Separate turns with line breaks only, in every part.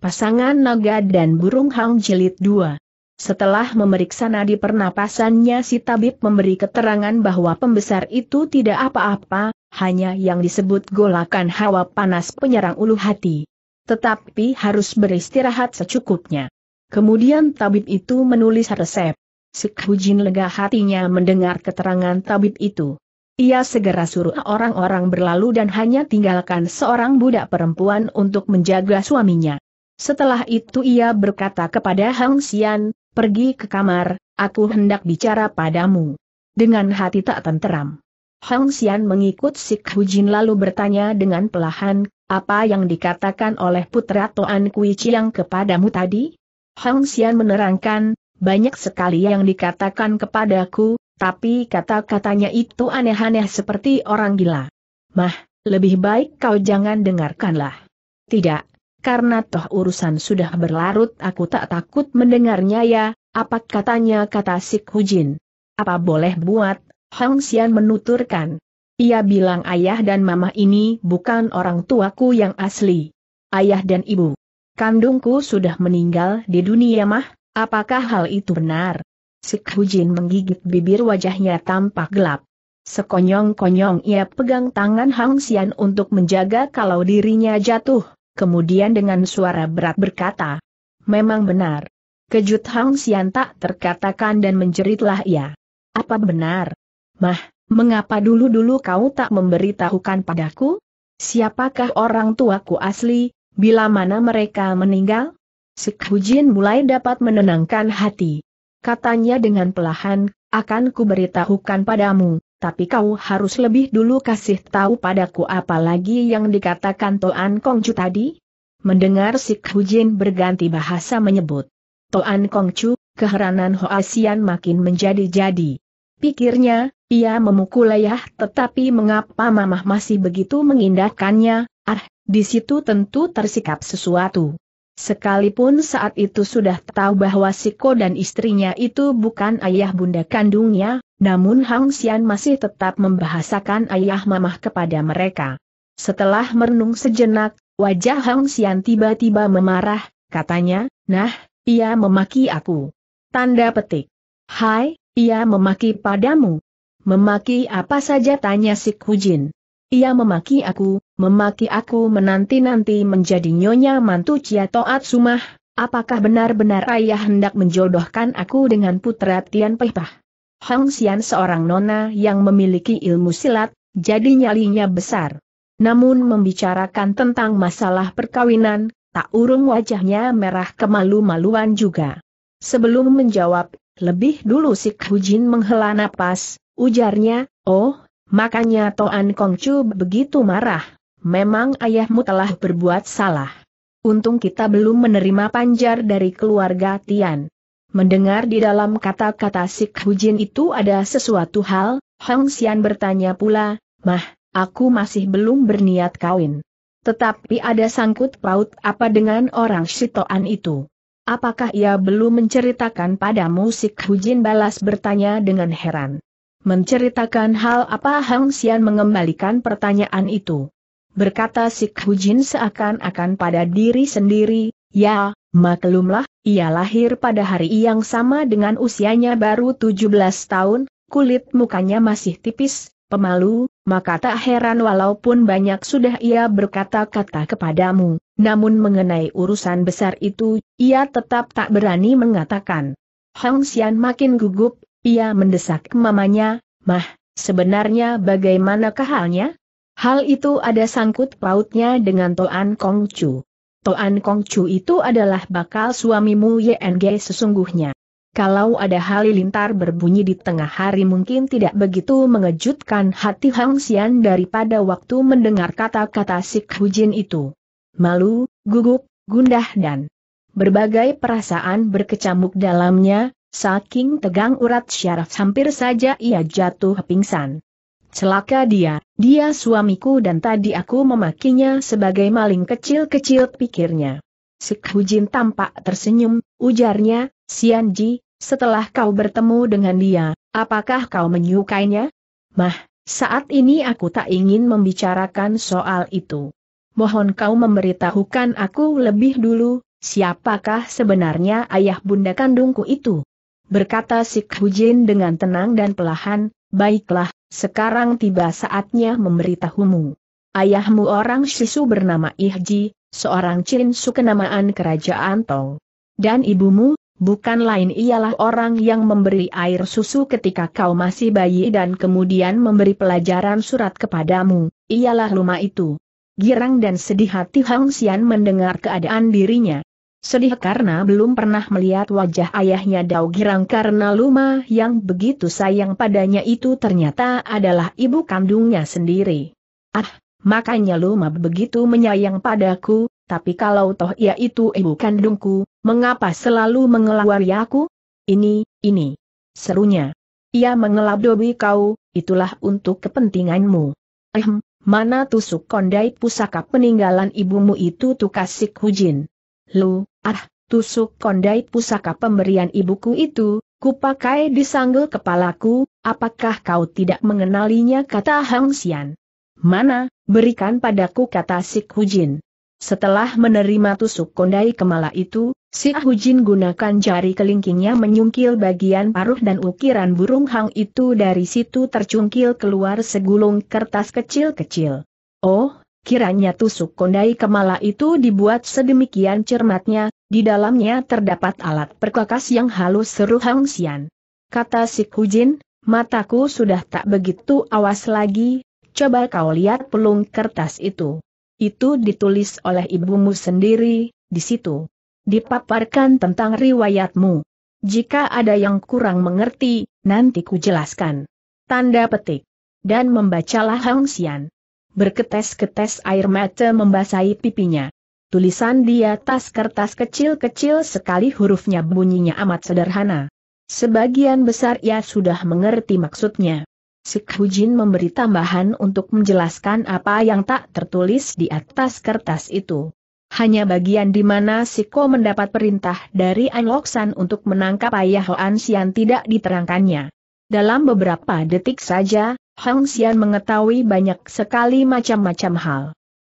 Pasangan Naga dan Burung Hang Jilid 2 Setelah memeriksa nadi pernapasannya si tabib memberi keterangan bahwa pembesar itu tidak apa-apa, hanya yang disebut golakan hawa panas penyerang ulu hati. Tetapi harus beristirahat secukupnya. Kemudian tabib itu menulis resep. Sekhujin lega hatinya mendengar keterangan tabib itu. Ia segera suruh orang-orang berlalu dan hanya tinggalkan seorang budak perempuan untuk menjaga suaminya. Setelah itu ia berkata kepada Hang Xian, pergi ke kamar, aku hendak bicara padamu. Dengan hati tak tenteram. Hang Xian mengikut Sik Hu Jin lalu bertanya dengan pelahan, apa yang dikatakan oleh putra Toan Kui Chiang kepadamu tadi? Hang Xian menerangkan, banyak sekali yang dikatakan kepadaku, tapi kata-katanya itu aneh-aneh seperti orang gila. Mah, lebih baik kau jangan dengarkanlah. Tidak, karena toh urusan sudah berlarut aku tak takut mendengarnya ya, apa katanya kata Sik Hujin. Apa boleh buat, Hong Xian menuturkan. Ia bilang ayah dan mama ini bukan orang tuaku yang asli. Ayah dan ibu. Kandungku sudah meninggal di dunia mah, apakah hal itu benar? Sik Hujin menggigit bibir wajahnya tampak gelap. Sekonyong-konyong ia pegang tangan Hang Xian untuk menjaga kalau dirinya jatuh kemudian dengan suara berat berkata, Memang benar. Kejut Hang Sian tak terkatakan dan menjeritlah ia. Apa benar? Mah, mengapa dulu-dulu kau tak memberitahukan padaku? Siapakah orang tuaku asli, bila mana mereka meninggal? Sekhujin mulai dapat menenangkan hati. Katanya dengan pelahan, akan kuberitahukan padamu tapi kau harus lebih dulu kasih tahu padaku apa lagi yang dikatakan Toan Kongcu tadi? Mendengar si Hujin berganti bahasa menyebut. Toan Kongcu, keheranan Hoasian makin menjadi-jadi. Pikirnya, ia memukul ayah tetapi mengapa mamah masih begitu mengindahkannya, ah, di situ tentu tersikap sesuatu. Sekalipun saat itu sudah tahu bahwa Siko dan istrinya itu bukan ayah bunda kandungnya, namun Hang Xian masih tetap membahasakan ayah mamah kepada mereka. Setelah merenung sejenak, wajah Hang Xian tiba-tiba memarah, katanya, nah, ia memaki aku. Tanda petik. Hai, ia memaki padamu. Memaki apa saja tanya si Kujin. Ia memaki aku, memaki aku menanti-nanti menjadi nyonya mantu Cia Toat Sumah, apakah benar-benar ayah hendak menjodohkan aku dengan putra Tian Pehpah? Hang Xian seorang nona yang memiliki ilmu silat, jadi nyalinya besar. Namun membicarakan tentang masalah perkawinan, tak urung wajahnya merah kemalu-maluan juga. Sebelum menjawab, lebih dulu si Jin menghela napas, ujarnya, oh, makanya Toan Kongcu begitu marah, memang ayahmu telah berbuat salah. Untung kita belum menerima panjar dari keluarga Tian. Mendengar di dalam kata-kata Sik Hujin itu ada sesuatu hal, Hong Xian bertanya pula, Mah, aku masih belum berniat kawin. Tetapi ada sangkut paut apa dengan orang Shitoan itu? Apakah ia belum menceritakan padamu Sik Hujin balas bertanya dengan heran. Menceritakan hal apa Hang Xian mengembalikan pertanyaan itu? Berkata Sik Hujin seakan-akan pada diri sendiri, ya, Maklumlah, ia lahir pada hari yang sama dengan usianya baru 17 tahun, kulit mukanya masih tipis, pemalu, maka tak heran walaupun banyak sudah ia berkata-kata kepadamu, namun mengenai urusan besar itu, ia tetap tak berani mengatakan. Hong Xian makin gugup, ia mendesak mamanya, Mah, sebenarnya bagaimanakah halnya? Hal itu ada sangkut pautnya dengan Toan Kong Chu. Toan Kong Chu itu adalah bakal suamimu YNG sesungguhnya. Kalau ada halilintar berbunyi di tengah hari mungkin tidak begitu mengejutkan hati Hang Xian daripada waktu mendengar kata-kata Sik Hujin itu. Malu, gugup, gundah dan berbagai perasaan berkecamuk dalamnya, saking tegang urat syaraf hampir saja ia jatuh pingsan. Celaka dia, dia suamiku dan tadi aku memakinya sebagai maling kecil-kecil pikirnya. Sik Hujin tampak tersenyum, ujarnya, Sianji, setelah kau bertemu dengan dia, apakah kau menyukainya? Mah, saat ini aku tak ingin membicarakan soal itu. Mohon kau memberitahukan aku lebih dulu, siapakah sebenarnya ayah bunda kandungku itu? Berkata Sik Hujin dengan tenang dan pelahan, baiklah, sekarang tiba saatnya memberitahumu. Ayahmu orang Sisu bernama Ihji, seorang Cinsu kenamaan kerajaan Tong. Dan ibumu, bukan lain ialah orang yang memberi air susu ketika kau masih bayi dan kemudian memberi pelajaran surat kepadamu, ialah Luma itu. Girang dan sedih hati Hang Xian mendengar keadaan dirinya. Sedih karena belum pernah melihat wajah ayahnya Dao Girang karena Luma yang begitu sayang padanya itu ternyata adalah ibu kandungnya sendiri. Ah, makanya Luma begitu menyayang padaku, tapi kalau toh ia itu ibu kandungku, mengapa selalu mengelawari aku? Ini, ini. Serunya. Ia mengelabdobi kau, itulah untuk kepentinganmu. Ehm, mana tusuk kondai pusaka peninggalan ibumu itu tukasik hujin. Lu, ah, tusuk kondai pusaka pemberian ibuku itu, kupakai di sanggul kepalaku, apakah kau tidak mengenalinya kata Hang Xian. Mana, berikan padaku kata Sik Hujin. Setelah menerima tusuk kondai kemala itu, Sik Hujin gunakan jari kelingkingnya menyungkil bagian paruh dan ukiran burung hang itu dari situ tercungkil keluar segulung kertas kecil-kecil. Oh, Kiranya tusuk kondai kemala itu dibuat sedemikian cermatnya, di dalamnya terdapat alat perkakas yang halus seru Hang Xian. Kata si Hujin, mataku sudah tak begitu awas lagi, coba kau lihat pelung kertas itu. Itu ditulis oleh ibumu sendiri, di situ. Dipaparkan tentang riwayatmu. Jika ada yang kurang mengerti, nanti ku jelaskan. Tanda petik. Dan membacalah Hang Xian berketes-ketes air mata membasahi pipinya. Tulisan di atas kertas kecil-kecil sekali hurufnya bunyinya amat sederhana. Sebagian besar ia sudah mengerti maksudnya. Sikhujin memberi tambahan untuk menjelaskan apa yang tak tertulis di atas kertas itu. Hanya bagian di mana Siko mendapat perintah dari Anloksan untuk menangkap ayah Hoan Sian tidak diterangkannya. Dalam beberapa detik saja, Hang Xian mengetahui banyak sekali macam-macam hal.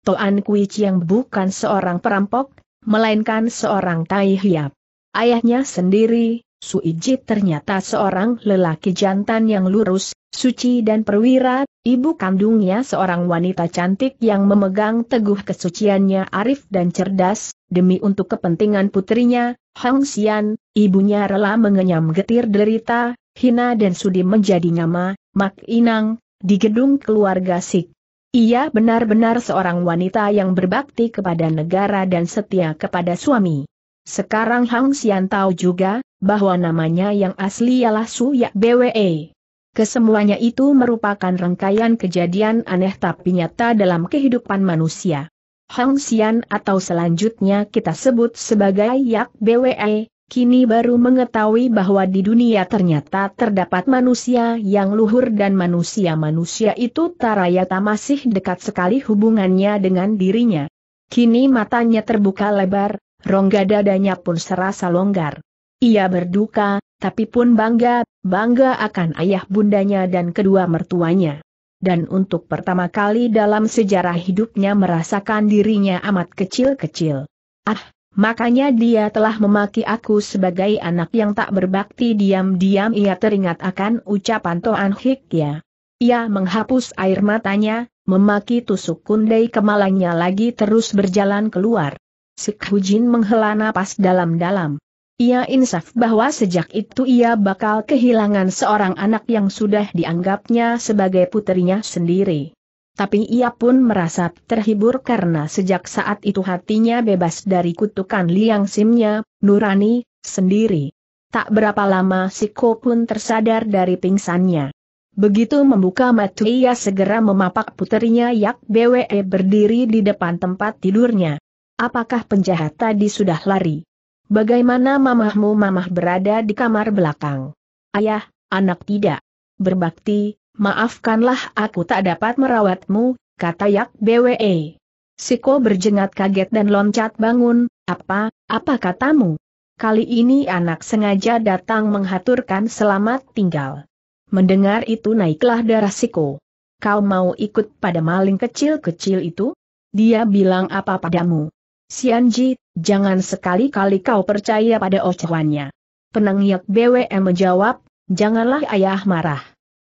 Toan Kui Chiang bukan seorang perampok, melainkan seorang tai hiap. Ayahnya sendiri, Suiji ternyata seorang lelaki jantan yang lurus, suci dan perwira, ibu kandungnya seorang wanita cantik yang memegang teguh kesuciannya arif dan cerdas, demi untuk kepentingan putrinya, Hang Xian, ibunya rela mengenyam getir derita, hina dan sudi menjadi nama Mak Inang, di gedung keluarga Sik. Ia benar-benar seorang wanita yang berbakti kepada negara dan setia kepada suami. Sekarang Hang Xian tahu juga, bahwa namanya yang asli ialah Su Yak BWE. Kesemuanya itu merupakan rangkaian kejadian aneh tapi nyata dalam kehidupan manusia. Hang Xian atau selanjutnya kita sebut sebagai Yak BWE, kini baru mengetahui bahwa di dunia ternyata terdapat manusia yang luhur dan manusia-manusia itu tarayata masih dekat sekali hubungannya dengan dirinya. Kini matanya terbuka lebar, rongga dadanya pun serasa longgar. Ia berduka, tapi pun bangga, bangga akan ayah bundanya dan kedua mertuanya. Dan untuk pertama kali dalam sejarah hidupnya merasakan dirinya amat kecil-kecil. Ah, Makanya dia telah memaki aku sebagai anak yang tak berbakti diam-diam ia teringat akan ucapan Toan Ya, Ia menghapus air matanya, memaki tusuk kundai kemalanya lagi terus berjalan keluar. Sukhujin menghela napas dalam-dalam. Ia insaf bahwa sejak itu ia bakal kehilangan seorang anak yang sudah dianggapnya sebagai putrinya sendiri tapi ia pun merasa terhibur karena sejak saat itu hatinya bebas dari kutukan liang simnya, nurani, sendiri. Tak berapa lama si Siko pun tersadar dari pingsannya. Begitu membuka mata ia segera memapak puterinya Yak BWE berdiri di depan tempat tidurnya. Apakah penjahat tadi sudah lari? Bagaimana mamahmu mamah berada di kamar belakang? Ayah, anak tidak. Berbakti, Maafkanlah aku tak dapat merawatmu, kata Yak BWE. Siko berjengat kaget dan loncat bangun, apa, apa katamu? Kali ini anak sengaja datang menghaturkan selamat tinggal. Mendengar itu naiklah darah Siko. Kau mau ikut pada maling kecil-kecil itu? Dia bilang apa padamu? Sianji, jangan sekali-kali kau percaya pada ocehannya. Penang Yak BWE menjawab, janganlah ayah marah.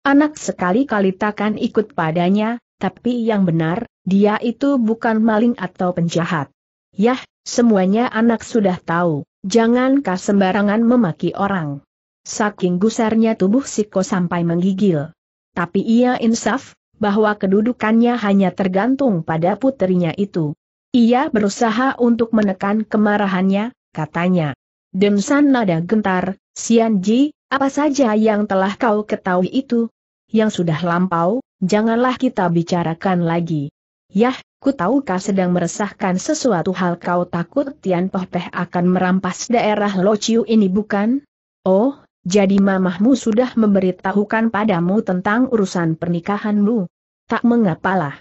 Anak sekali-kali takkan ikut padanya, tapi yang benar, dia itu bukan maling atau penjahat. Yah, semuanya anak sudah tahu, jangan kah sembarangan memaki orang. Saking gusarnya tubuh Siko sampai menggigil. Tapi ia insaf, bahwa kedudukannya hanya tergantung pada putrinya itu. Ia berusaha untuk menekan kemarahannya, katanya. Demsan nada gentar, Sian Ji, apa saja yang telah kau ketahui itu? Yang sudah lampau, janganlah kita bicarakan lagi. Yah, ku tahu kau sedang meresahkan sesuatu hal kau takut Tian Poh Peh akan merampas daerah Lociu ini bukan? Oh, jadi mamahmu sudah memberitahukan padamu tentang urusan pernikahanmu. Tak mengapalah.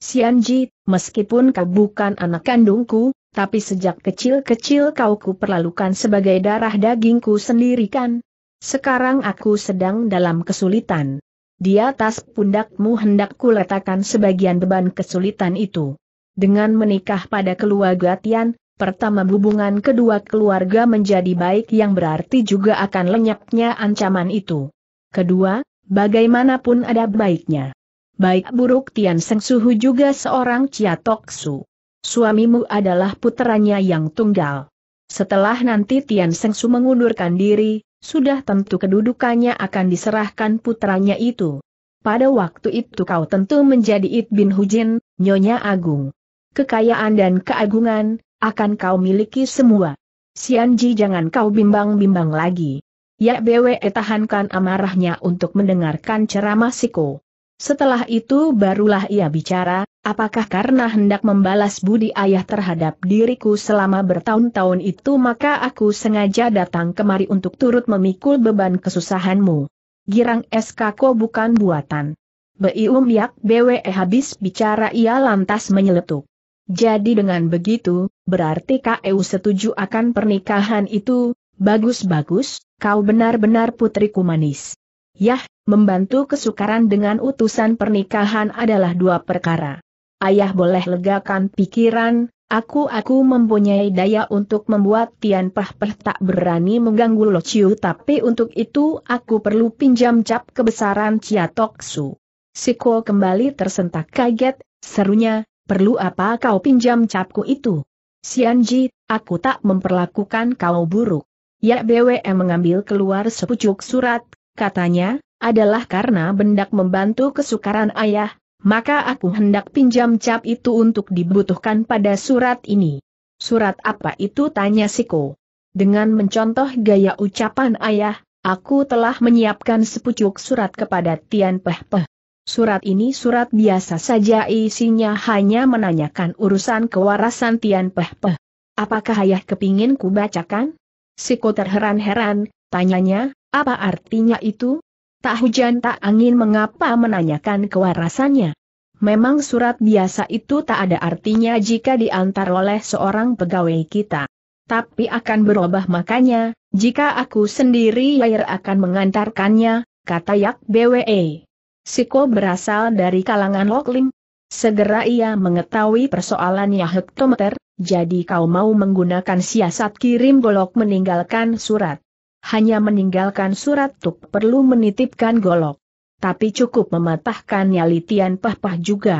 Sianji, meskipun kau bukan anak kandungku, tapi sejak kecil-kecil kau ku perlalukan sebagai darah dagingku sendiri kan? Sekarang aku sedang dalam kesulitan. Di atas pundakmu hendak kuletakkan sebagian beban kesulitan itu. Dengan menikah pada keluarga Tian, pertama hubungan kedua keluarga menjadi baik yang berarti juga akan lenyapnya ancaman itu. Kedua, bagaimanapun ada baiknya. Baik buruk Tian Seng Suhu juga seorang Chia Tok Su. Suamimu adalah puteranya yang tunggal. Setelah nanti Tian Seng Su mengundurkan diri, sudah tentu kedudukannya akan diserahkan putranya itu. Pada waktu itu kau tentu menjadi It bin Hujin, Nyonya Agung. Kekayaan dan keagungan, akan kau miliki semua. Sianji jangan kau bimbang-bimbang lagi. Ya BWE tahankan amarahnya untuk mendengarkan ceramah Siko. Setelah itu barulah ia bicara, apakah karena hendak membalas budi ayah terhadap diriku selama bertahun-tahun itu maka aku sengaja datang kemari untuk turut memikul beban kesusahanmu. Girang SKK bukan buatan. Beium yak BWE habis bicara ia lantas menyeletuk. Jadi dengan begitu, berarti KEU setuju akan pernikahan itu, bagus-bagus, kau benar-benar putriku manis. Yah, membantu kesukaran dengan utusan pernikahan adalah dua perkara. Ayah boleh legakan pikiran, aku-aku mempunyai daya untuk membuat Tian Pah Pah tak berani mengganggu Lo Chiu tapi untuk itu aku perlu pinjam cap kebesaran Chia Tok Su. Siko kembali tersentak kaget, serunya, perlu apa kau pinjam capku itu? Sianji, aku tak memperlakukan kau buruk. Ya BWM mengambil keluar sepucuk surat, katanya, adalah karena bendak membantu kesukaran ayah, maka aku hendak pinjam cap itu untuk dibutuhkan pada surat ini. Surat apa itu tanya Siko. Dengan mencontoh gaya ucapan ayah, aku telah menyiapkan sepucuk surat kepada Tian Peh Peh. Surat ini surat biasa saja isinya hanya menanyakan urusan kewarasan Tian Peh Peh. Apakah ayah kepingin ku bacakan? Siko terheran-heran, tanyanya, apa artinya itu? Tak hujan tak angin mengapa menanyakan kewarasannya. Memang surat biasa itu tak ada artinya jika diantar oleh seorang pegawai kita. Tapi akan berubah makanya, jika aku sendiri air akan mengantarkannya, kata Yak BWE. Siko berasal dari kalangan Lokling. Segera ia mengetahui persoalannya hektometer, jadi kau mau menggunakan siasat kirim golok meninggalkan surat. Hanya meninggalkan surat Tuk perlu menitipkan golok. Tapi cukup mematahkan nyali Tian Pahpah juga.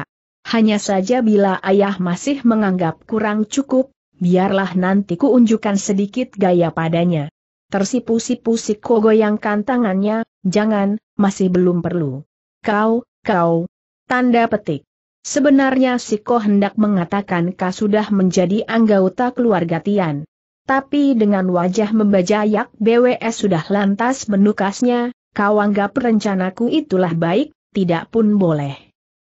Hanya saja bila ayah masih menganggap kurang cukup, biarlah nanti kuunjukkan sedikit gaya padanya. Tersipu-sipu si goyangkan tangannya, jangan, masih belum perlu. Kau, kau. Tanda petik. Sebenarnya si hendak mengatakan kau sudah menjadi anggota keluarga Tian tapi dengan wajah membajak BWS sudah lantas menukasnya, kau anggap rencanaku itulah baik, tidak pun boleh.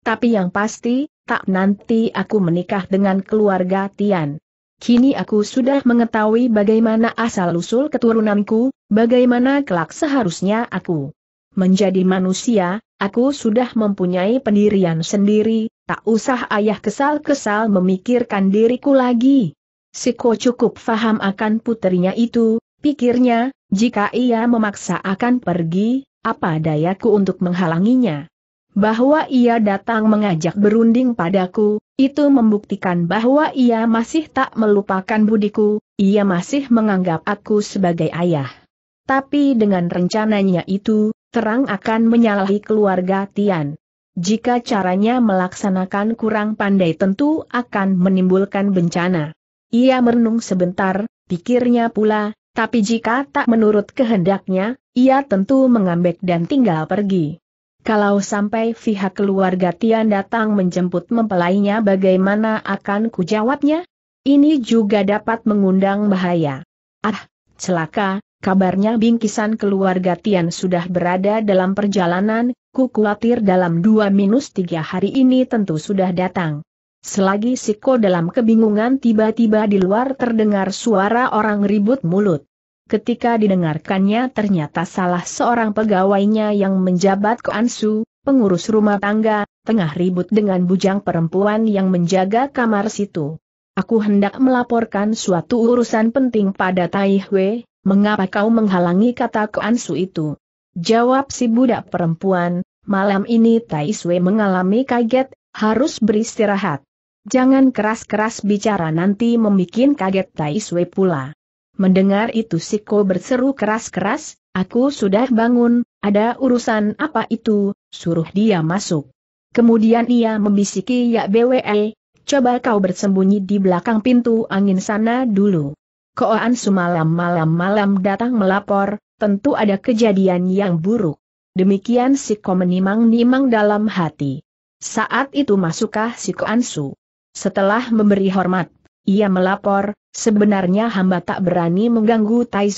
Tapi yang pasti, tak nanti aku menikah dengan keluarga Tian. Kini aku sudah mengetahui bagaimana asal-usul keturunanku, bagaimana kelak seharusnya aku menjadi manusia, aku sudah mempunyai pendirian sendiri, tak usah ayah kesal-kesal memikirkan diriku lagi. Siko cukup faham akan putrinya itu, pikirnya, jika ia memaksa akan pergi, apa dayaku untuk menghalanginya. Bahwa ia datang mengajak berunding padaku, itu membuktikan bahwa ia masih tak melupakan budiku, ia masih menganggap aku sebagai ayah. Tapi dengan rencananya itu, terang akan menyalahi keluarga Tian. Jika caranya melaksanakan kurang pandai tentu akan menimbulkan bencana. Ia merenung sebentar, pikirnya pula, tapi jika tak menurut kehendaknya, ia tentu mengambek dan tinggal pergi. Kalau sampai pihak keluarga Tian datang menjemput mempelainya bagaimana akan kujawabnya? Ini juga dapat mengundang bahaya. Ah, celaka, kabarnya bingkisan keluarga Tian sudah berada dalam perjalanan, ku khawatir dalam dua minus tiga hari ini tentu sudah datang. Selagi Siko dalam kebingungan tiba-tiba di luar terdengar suara orang ribut mulut. Ketika didengarkannya ternyata salah seorang pegawainya yang menjabat ke Ansu, pengurus rumah tangga, tengah ribut dengan bujang perempuan yang menjaga kamar situ. Aku hendak melaporkan suatu urusan penting pada Tai Hwe. mengapa kau menghalangi kata ke Ansu itu? Jawab si budak perempuan, malam ini Tai Hwe mengalami kaget, harus beristirahat. Jangan keras-keras bicara nanti membuat kaget Tai Sui pula. Mendengar itu Siko berseru keras-keras, aku sudah bangun, ada urusan apa itu, suruh dia masuk. Kemudian ia membisiki Ya BWE, coba kau bersembunyi di belakang pintu angin sana dulu. Koan sumalam malam-malam datang melapor, tentu ada kejadian yang buruk. Demikian Siko menimang-nimang dalam hati. Saat itu masukkah Siko Ansu? Setelah memberi hormat, ia melapor, sebenarnya hamba tak berani mengganggu Tai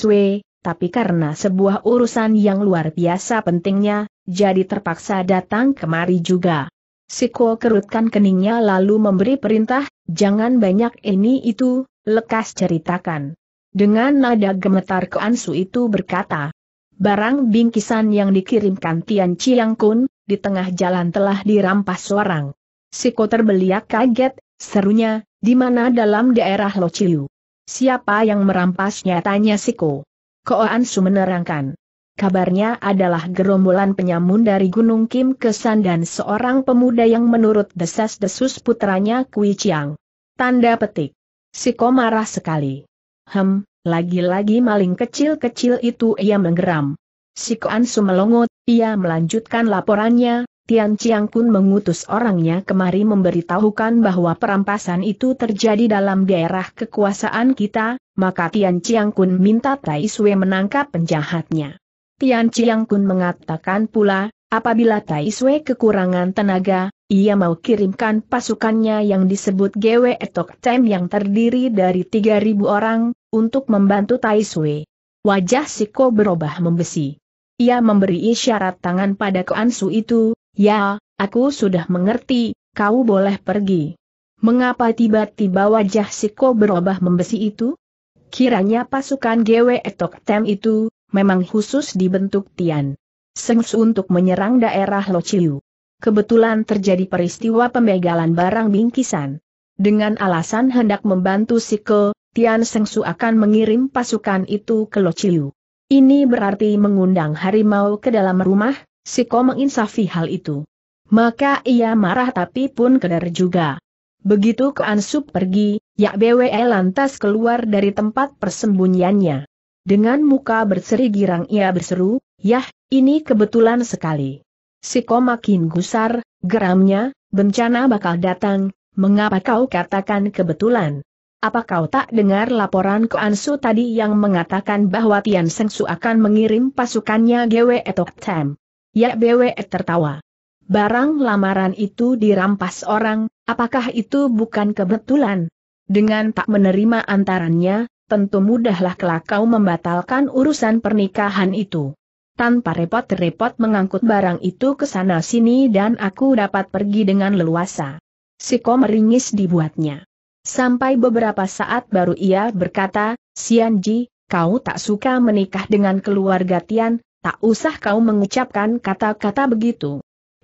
tapi karena sebuah urusan yang luar biasa pentingnya, jadi terpaksa datang kemari juga. Siko kerutkan keningnya lalu memberi perintah, jangan banyak ini itu, lekas ceritakan. Dengan nada gemetar ke Ansu itu berkata, barang bingkisan yang dikirimkan Tian Chiang Kun, di tengah jalan telah dirampas Si Siko terbeliak kaget, Serunya, di mana dalam daerah Lociu? Siapa yang merampasnya? Tanya Siko. Koansu menerangkan. Kabarnya adalah gerombolan penyamun dari Gunung Kim Kesan dan seorang pemuda yang menurut desas-desus putranya Kui Chiang. Tanda petik. Siko marah sekali. Hem, lagi-lagi maling kecil-kecil itu ia menggeram. Siko Ansu melongot, ia melanjutkan laporannya, Tian Chiang pun mengutus orangnya kemari memberitahukan bahwa perampasan itu terjadi dalam daerah kekuasaan kita, maka Tian Chiang Kun minta Tai Sui menangkap penjahatnya. Tian Chiang Kun mengatakan pula, apabila Tai Sui kekurangan tenaga, ia mau kirimkan pasukannya yang disebut Gwe Etok Tem yang terdiri dari 3.000 orang, untuk membantu Tai Sui. Wajah Siko berubah membesi. Ia memberi isyarat tangan pada Koansu itu, Ya, aku sudah mengerti, kau boleh pergi. Mengapa tiba-tiba wajah Siko berubah membesi itu? Kiranya pasukan GW Etok Tem itu, memang khusus dibentuk Tian. Sengs untuk menyerang daerah Lociu. Kebetulan terjadi peristiwa pembegalan barang bingkisan. Dengan alasan hendak membantu Siko, Tian Sengsu akan mengirim pasukan itu ke Lociu. Ini berarti mengundang harimau ke dalam rumah, Si Ko menginsafi hal itu. Maka ia marah tapi pun kedar juga. Begitu Ansup pergi, Yak BWE lantas keluar dari tempat persembunyiannya. Dengan muka berseri girang ia berseru, Yah, ini kebetulan sekali. Si Ko makin gusar, geramnya, bencana bakal datang, mengapa kau katakan kebetulan? Apa kau tak dengar laporan Ansu tadi yang mengatakan bahwa Tian Sengsu akan mengirim pasukannya gwe Etok tem? Ya BWE tertawa. Barang lamaran itu dirampas orang, apakah itu bukan kebetulan? Dengan tak menerima antarannya, tentu mudahlah kelak kau membatalkan urusan pernikahan itu. Tanpa repot-repot mengangkut barang itu ke sana-sini dan aku dapat pergi dengan leluasa. Siko meringis dibuatnya. Sampai beberapa saat baru ia berkata, Sianji, kau tak suka menikah dengan keluarga Tian, tak usah kau mengucapkan kata-kata begitu.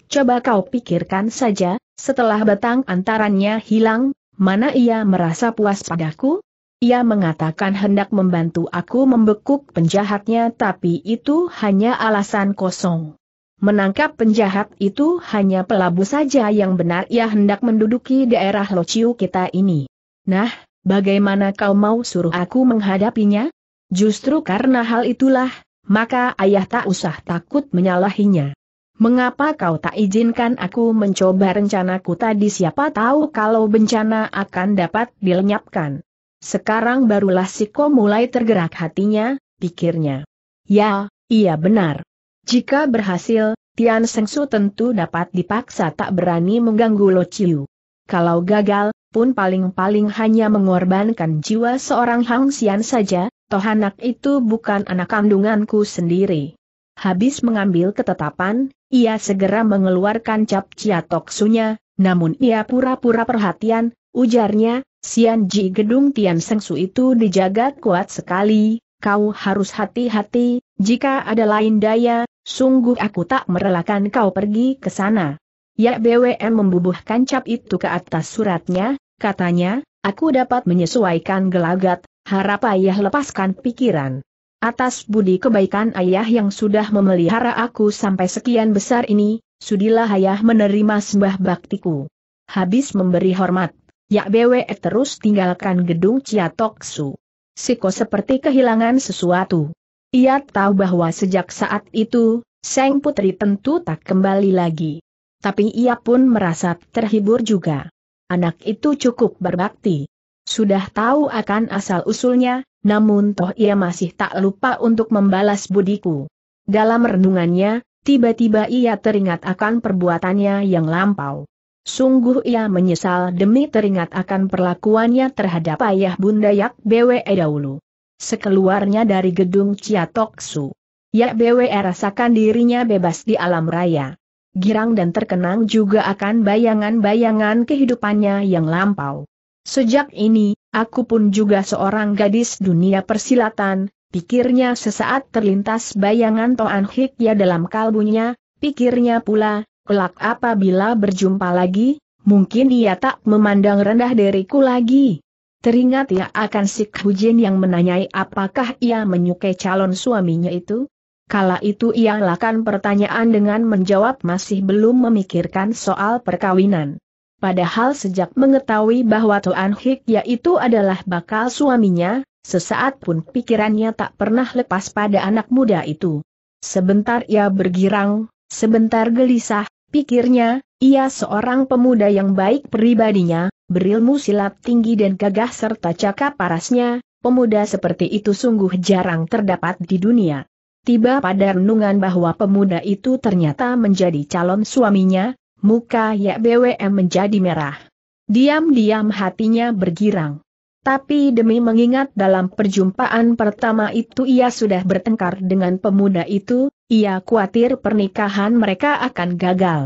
Coba kau pikirkan saja, setelah batang antarannya hilang, mana ia merasa puas padaku? Ia mengatakan hendak membantu aku membekuk penjahatnya tapi itu hanya alasan kosong. Menangkap penjahat itu hanya pelabu saja yang benar ia hendak menduduki daerah Lociu kita ini. Nah, bagaimana kau mau suruh aku menghadapinya? Justru karena hal itulah, maka ayah tak usah takut menyalahinya. Mengapa kau tak izinkan aku mencoba rencanaku tadi siapa tahu kalau bencana akan dapat dilenyapkan. Sekarang barulah Siko mulai tergerak hatinya, pikirnya. Ya, iya benar. Jika berhasil, Tian Sengsu tentu dapat dipaksa tak berani mengganggu Lo Chiu. Kalau gagal, pun paling-paling hanya mengorbankan jiwa seorang Hang Xian saja, Toh anak itu bukan anak kandunganku sendiri. Habis mengambil ketetapan, ia segera mengeluarkan cap ciatoksunya, namun ia pura-pura perhatian, ujarnya, Sian Ji gedung Tian Sengsu itu dijaga kuat sekali, kau harus hati-hati, jika ada lain daya, sungguh aku tak merelakan kau pergi ke sana. Ya BWM membubuhkan cap itu ke atas suratnya, katanya, aku dapat menyesuaikan gelagat, harap ayah lepaskan pikiran. Atas budi kebaikan ayah yang sudah memelihara aku sampai sekian besar ini, sudilah ayah menerima sembah baktiku. Habis memberi hormat, Yak Bwe terus tinggalkan gedung Ciatoksu. Siko seperti kehilangan sesuatu. Ia tahu bahwa sejak saat itu, Seng Putri tentu tak kembali lagi. Tapi ia pun merasa terhibur juga. Anak itu cukup berbakti sudah tahu akan asal-usulnya, namun toh ia masih tak lupa untuk membalas budiku. Dalam renungannya, tiba-tiba ia teringat akan perbuatannya yang lampau. Sungguh ia menyesal demi teringat akan perlakuannya terhadap ayah Bunda Yak BWE dahulu. Sekeluarnya dari gedung Ciatoksu, Yak BWE e rasakan dirinya bebas di alam raya. Girang dan terkenang juga akan bayangan-bayangan kehidupannya yang lampau. Sejak ini, aku pun juga seorang gadis dunia persilatan, pikirnya sesaat terlintas bayangan Toan ya dalam kalbunya, pikirnya pula, kelak apabila berjumpa lagi, mungkin ia tak memandang rendah diriku lagi. Teringat ia akan si Hujin yang menanyai apakah ia menyukai calon suaminya itu? Kala itu ia lakukan pertanyaan dengan menjawab masih belum memikirkan soal perkawinan. Padahal sejak mengetahui bahwa Tuan Hik yaitu adalah bakal suaminya, sesaat pun pikirannya tak pernah lepas pada anak muda itu. Sebentar ia bergirang, sebentar gelisah, pikirnya, ia seorang pemuda yang baik pribadinya, berilmu silat tinggi dan gagah serta cakap parasnya, pemuda seperti itu sungguh jarang terdapat di dunia. Tiba pada renungan bahwa pemuda itu ternyata menjadi calon suaminya, Muka Yak BWM menjadi merah. Diam-diam hatinya bergirang. Tapi demi mengingat dalam perjumpaan pertama itu ia sudah bertengkar dengan pemuda itu, ia khawatir pernikahan mereka akan gagal.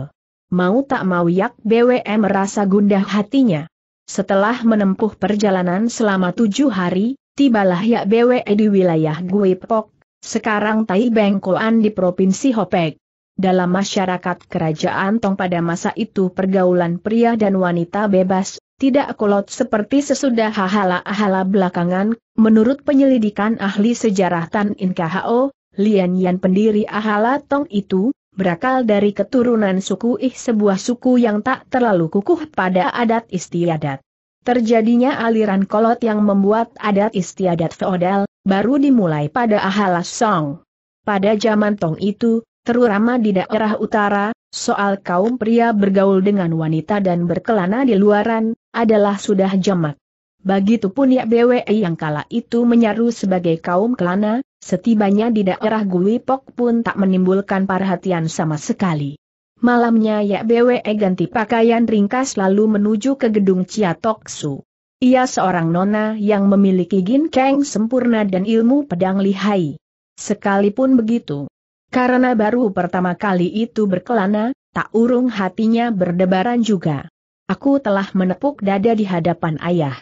Mau tak mau Yak BWM merasa gundah hatinya. Setelah menempuh perjalanan selama tujuh hari, tibalah Yak BWM di wilayah Guipok, sekarang Tai Bengkoan di Provinsi Hopek. Dalam masyarakat kerajaan Tong pada masa itu pergaulan pria dan wanita bebas, tidak kolot seperti sesudah hahala-ahala belakangan, menurut penyelidikan ahli sejarah Tan In KHO, Lian Yan pendiri Ahala Tong itu, berakal dari keturunan suku Ih sebuah suku yang tak terlalu kukuh pada adat istiadat. Terjadinya aliran kolot yang membuat adat istiadat feodal, baru dimulai pada Ahala Song. Pada zaman Tong itu, terutama di daerah utara, soal kaum pria bergaul dengan wanita dan berkelana di luaran, adalah sudah jamak. pun ya BWE yang kala itu menyaru sebagai kaum kelana, setibanya di daerah Guipok pun tak menimbulkan perhatian sama sekali. Malamnya ya BWE ganti pakaian ringkas lalu menuju ke gedung Ciatoksu. Ia seorang nona yang memiliki ginkeng sempurna dan ilmu pedang lihai. Sekalipun begitu, karena baru pertama kali itu berkelana, tak urung hatinya berdebaran juga. Aku telah menepuk dada di hadapan ayah.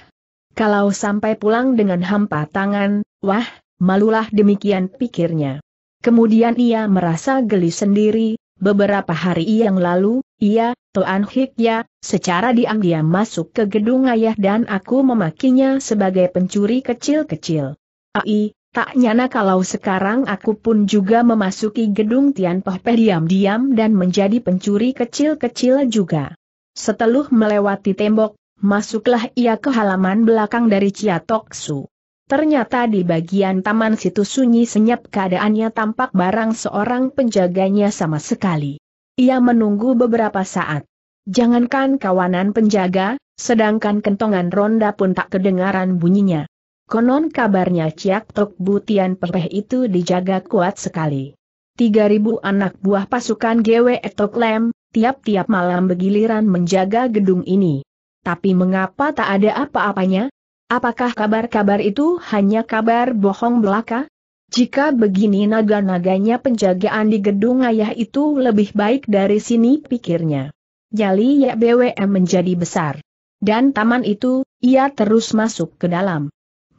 Kalau sampai pulang dengan hampa tangan, wah, malulah demikian pikirnya. Kemudian ia merasa geli sendiri, beberapa hari yang lalu, ia, Toan Hikya, secara diam-diam masuk ke gedung ayah dan aku memakinya sebagai pencuri kecil-kecil. Ai, Tak nyana kalau sekarang aku pun juga memasuki gedung Tian Poh Peh diam-diam dan menjadi pencuri kecil-kecil juga. Setelah melewati tembok, masuklah ia ke halaman belakang dari Tok Su. Ternyata di bagian taman situ sunyi senyap keadaannya tampak barang seorang penjaganya sama sekali. Ia menunggu beberapa saat. Jangankan kawanan penjaga, sedangkan kentongan ronda pun tak kedengaran bunyinya. Konon kabarnya Ciak Tok Butian Pepeh itu dijaga kuat sekali. 3.000 anak buah pasukan GW Etok Lem, tiap-tiap malam bergiliran menjaga gedung ini. Tapi mengapa tak ada apa-apanya? Apakah kabar-kabar itu hanya kabar bohong belaka? Jika begini naga-naganya penjagaan di gedung ayah itu lebih baik dari sini pikirnya. Jali YBWM menjadi besar. Dan taman itu, ia terus masuk ke dalam.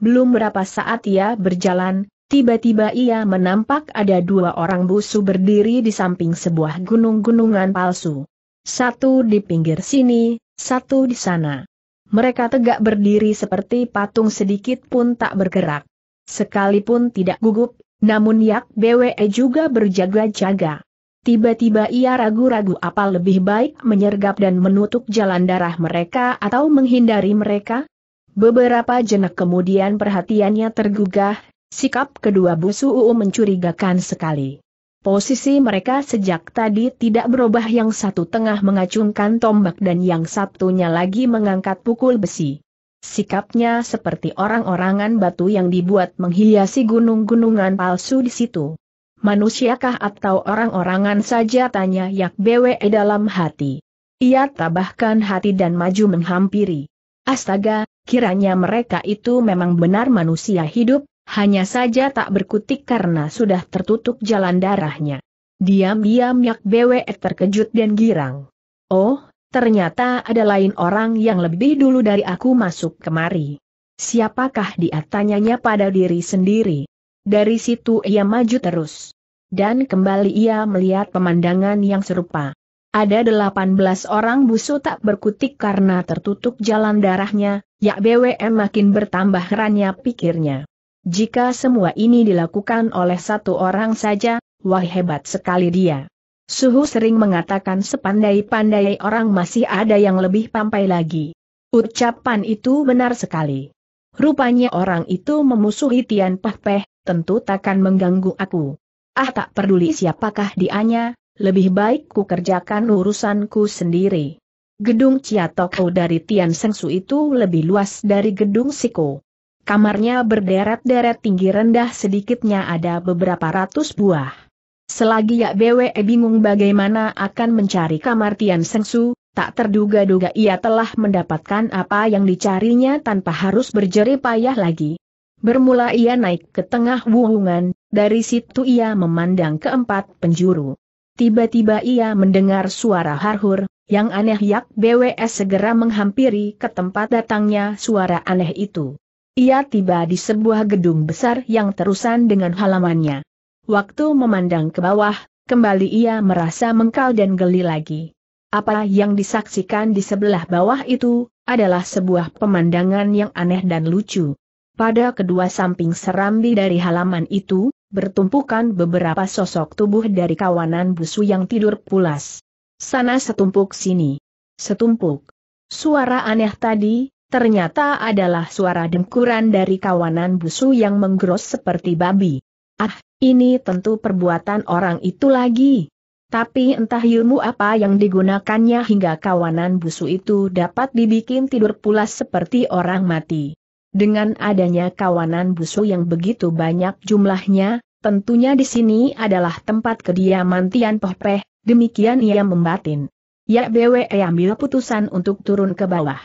Belum berapa saat ia berjalan, tiba-tiba ia menampak ada dua orang busu berdiri di samping sebuah gunung-gunungan palsu. Satu di pinggir sini, satu di sana. Mereka tegak berdiri seperti patung sedikit pun tak bergerak. Sekalipun tidak gugup, namun Yak BWE juga berjaga-jaga. Tiba-tiba ia ragu-ragu apa lebih baik menyergap dan menutup jalan darah mereka atau menghindari mereka? Beberapa jenak kemudian perhatiannya tergugah, sikap kedua busu UU mencurigakan sekali. Posisi mereka sejak tadi tidak berubah yang satu tengah mengacungkan tombak dan yang satunya lagi mengangkat pukul besi. Sikapnya seperti orang-orangan batu yang dibuat menghiasi gunung-gunungan palsu di situ. Manusiakah atau orang-orangan saja tanya Yak Bwe dalam hati. Ia tabahkan hati dan maju menghampiri. Astaga, kiranya mereka itu memang benar manusia hidup, hanya saja tak berkutik karena sudah tertutup jalan darahnya. Diam-diam Yak Bwe terkejut dan girang. Oh, ternyata ada lain orang yang lebih dulu dari aku masuk kemari. Siapakah dia tanyanya pada diri sendiri. Dari situ ia maju terus. Dan kembali ia melihat pemandangan yang serupa. Ada 18 orang busu tak berkutik karena tertutup jalan darahnya, ya BWM makin bertambah herannya pikirnya. Jika semua ini dilakukan oleh satu orang saja, wah hebat sekali dia. Suhu sering mengatakan sepandai-pandai orang masih ada yang lebih pampai lagi. Ucapan itu benar sekali. Rupanya orang itu memusuhi Tian Pah Peh, tentu takkan mengganggu aku. Ah tak peduli siapakah dianya, lebih baik ku kerjakan urusanku sendiri. Gedung Ciatoko dari Tian Sengsu itu lebih luas dari gedung Siko. Kamarnya berderet-deret tinggi rendah sedikitnya ada beberapa ratus buah. Selagi Yak Bwe bingung bagaimana akan mencari kamar Tian Sengsu, tak terduga-duga ia telah mendapatkan apa yang dicarinya tanpa harus berjerih payah lagi. Bermula ia naik ke tengah wuhungan, dari situ ia memandang keempat penjuru. Tiba-tiba ia mendengar suara harhur, yang aneh Yak BWS segera menghampiri ke tempat datangnya suara aneh itu. Ia tiba di sebuah gedung besar yang terusan dengan halamannya. Waktu memandang ke bawah, kembali ia merasa mengkal dan geli lagi. Apa yang disaksikan di sebelah bawah itu, adalah sebuah pemandangan yang aneh dan lucu. Pada kedua samping serambi dari halaman itu, bertumpukan beberapa sosok tubuh dari kawanan busu yang tidur pulas. Sana setumpuk sini. Setumpuk. Suara aneh tadi, ternyata adalah suara dengkuran dari kawanan busu yang menggeros seperti babi. Ah, ini tentu perbuatan orang itu lagi. Tapi entah ilmu apa yang digunakannya hingga kawanan busu itu dapat dibikin tidur pulas seperti orang mati. Dengan adanya kawanan busu yang begitu banyak jumlahnya, Tentunya di sini adalah tempat kediaman Tian Pohpeh, demikian ia membatin. Ya BWE ambil putusan untuk turun ke bawah.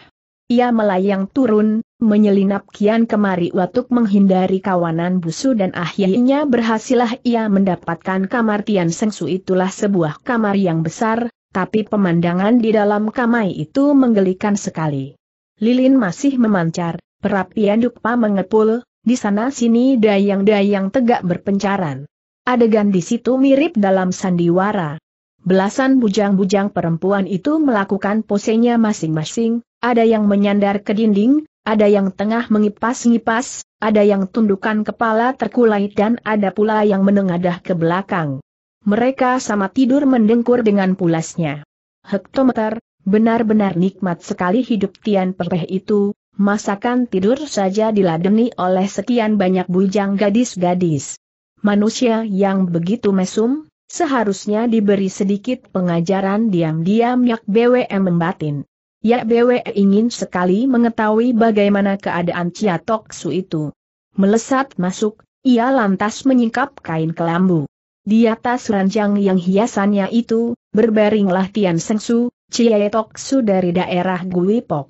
Ia melayang turun, menyelinap kian kemari untuk menghindari kawanan busu dan akhirnya berhasillah ia mendapatkan kamar Tian Sengsu itulah sebuah kamar yang besar, tapi pemandangan di dalam kamar itu menggelikan sekali. Lilin masih memancar, perapian dupa mengepul, di sana-sini dayang-dayang tegak berpencaran. Adegan di situ mirip dalam sandiwara. Belasan bujang-bujang perempuan itu melakukan posenya masing-masing, ada yang menyandar ke dinding, ada yang tengah mengipas-ngipas, ada yang tundukan kepala terkulai dan ada pula yang menengadah ke belakang. Mereka sama tidur mendengkur dengan pulasnya. Hektometer, benar-benar nikmat sekali hidup Tian Perpeh itu, Masakan tidur saja diladeni oleh sekian banyak bujang gadis-gadis. Manusia yang begitu mesum, seharusnya diberi sedikit pengajaran diam-diam Yak BWM membatin. Yak BWE ingin sekali mengetahui bagaimana keadaan Ciatoksu itu. Melesat masuk, ia lantas menyingkap kain kelambu. Di atas ranjang yang hiasannya itu, berbaringlah Tian Tok Su dari daerah Guipok.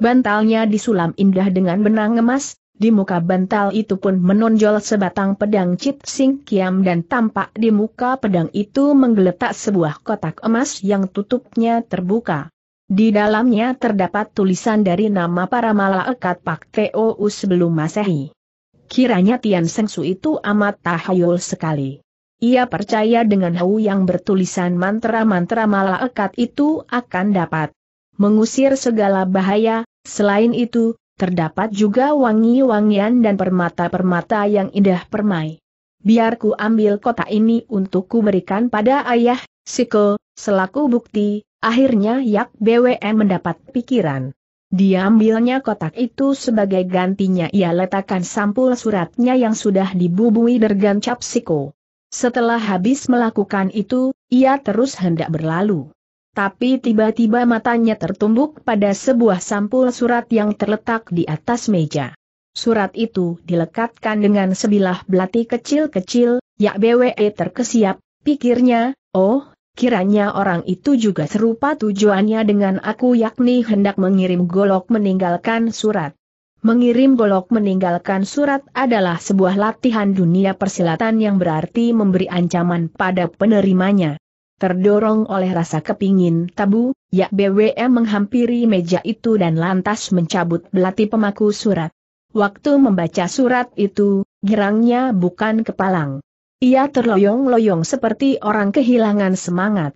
Bantalnya disulam indah dengan benang emas, di muka bantal itu pun menonjol sebatang pedang Cit Sing Kiam dan tampak di muka pedang itu menggeletak sebuah kotak emas yang tutupnya terbuka. Di dalamnya terdapat tulisan dari nama para malaikat Pak Teo sebelum masehi. Kiranya Tian Seng Su itu amat tahayul sekali. Ia percaya dengan hau yang bertulisan mantra-mantra malaikat itu akan dapat mengusir segala bahaya, Selain itu, terdapat juga wangi-wangian dan permata-permata yang indah permai. Biarku ambil kotak ini untuk kuberikan pada ayah, Siko, selaku bukti, akhirnya Yak BWM mendapat pikiran. Dia ambilnya kotak itu sebagai gantinya ia letakkan sampul suratnya yang sudah dibubui dergancap Siko. Setelah habis melakukan itu, ia terus hendak berlalu tapi tiba-tiba matanya tertumbuk pada sebuah sampul surat yang terletak di atas meja. Surat itu dilekatkan dengan sebilah belati kecil-kecil, yak BWE terkesiap, pikirnya, oh, kiranya orang itu juga serupa tujuannya dengan aku yakni hendak mengirim golok meninggalkan surat. Mengirim golok meninggalkan surat adalah sebuah latihan dunia persilatan yang berarti memberi ancaman pada penerimanya. Terdorong oleh rasa kepingin tabu, Yak BWM menghampiri meja itu dan lantas mencabut belati pemaku surat. Waktu membaca surat itu, girangnya bukan kepalang. Ia terloyong-loyong seperti orang kehilangan semangat.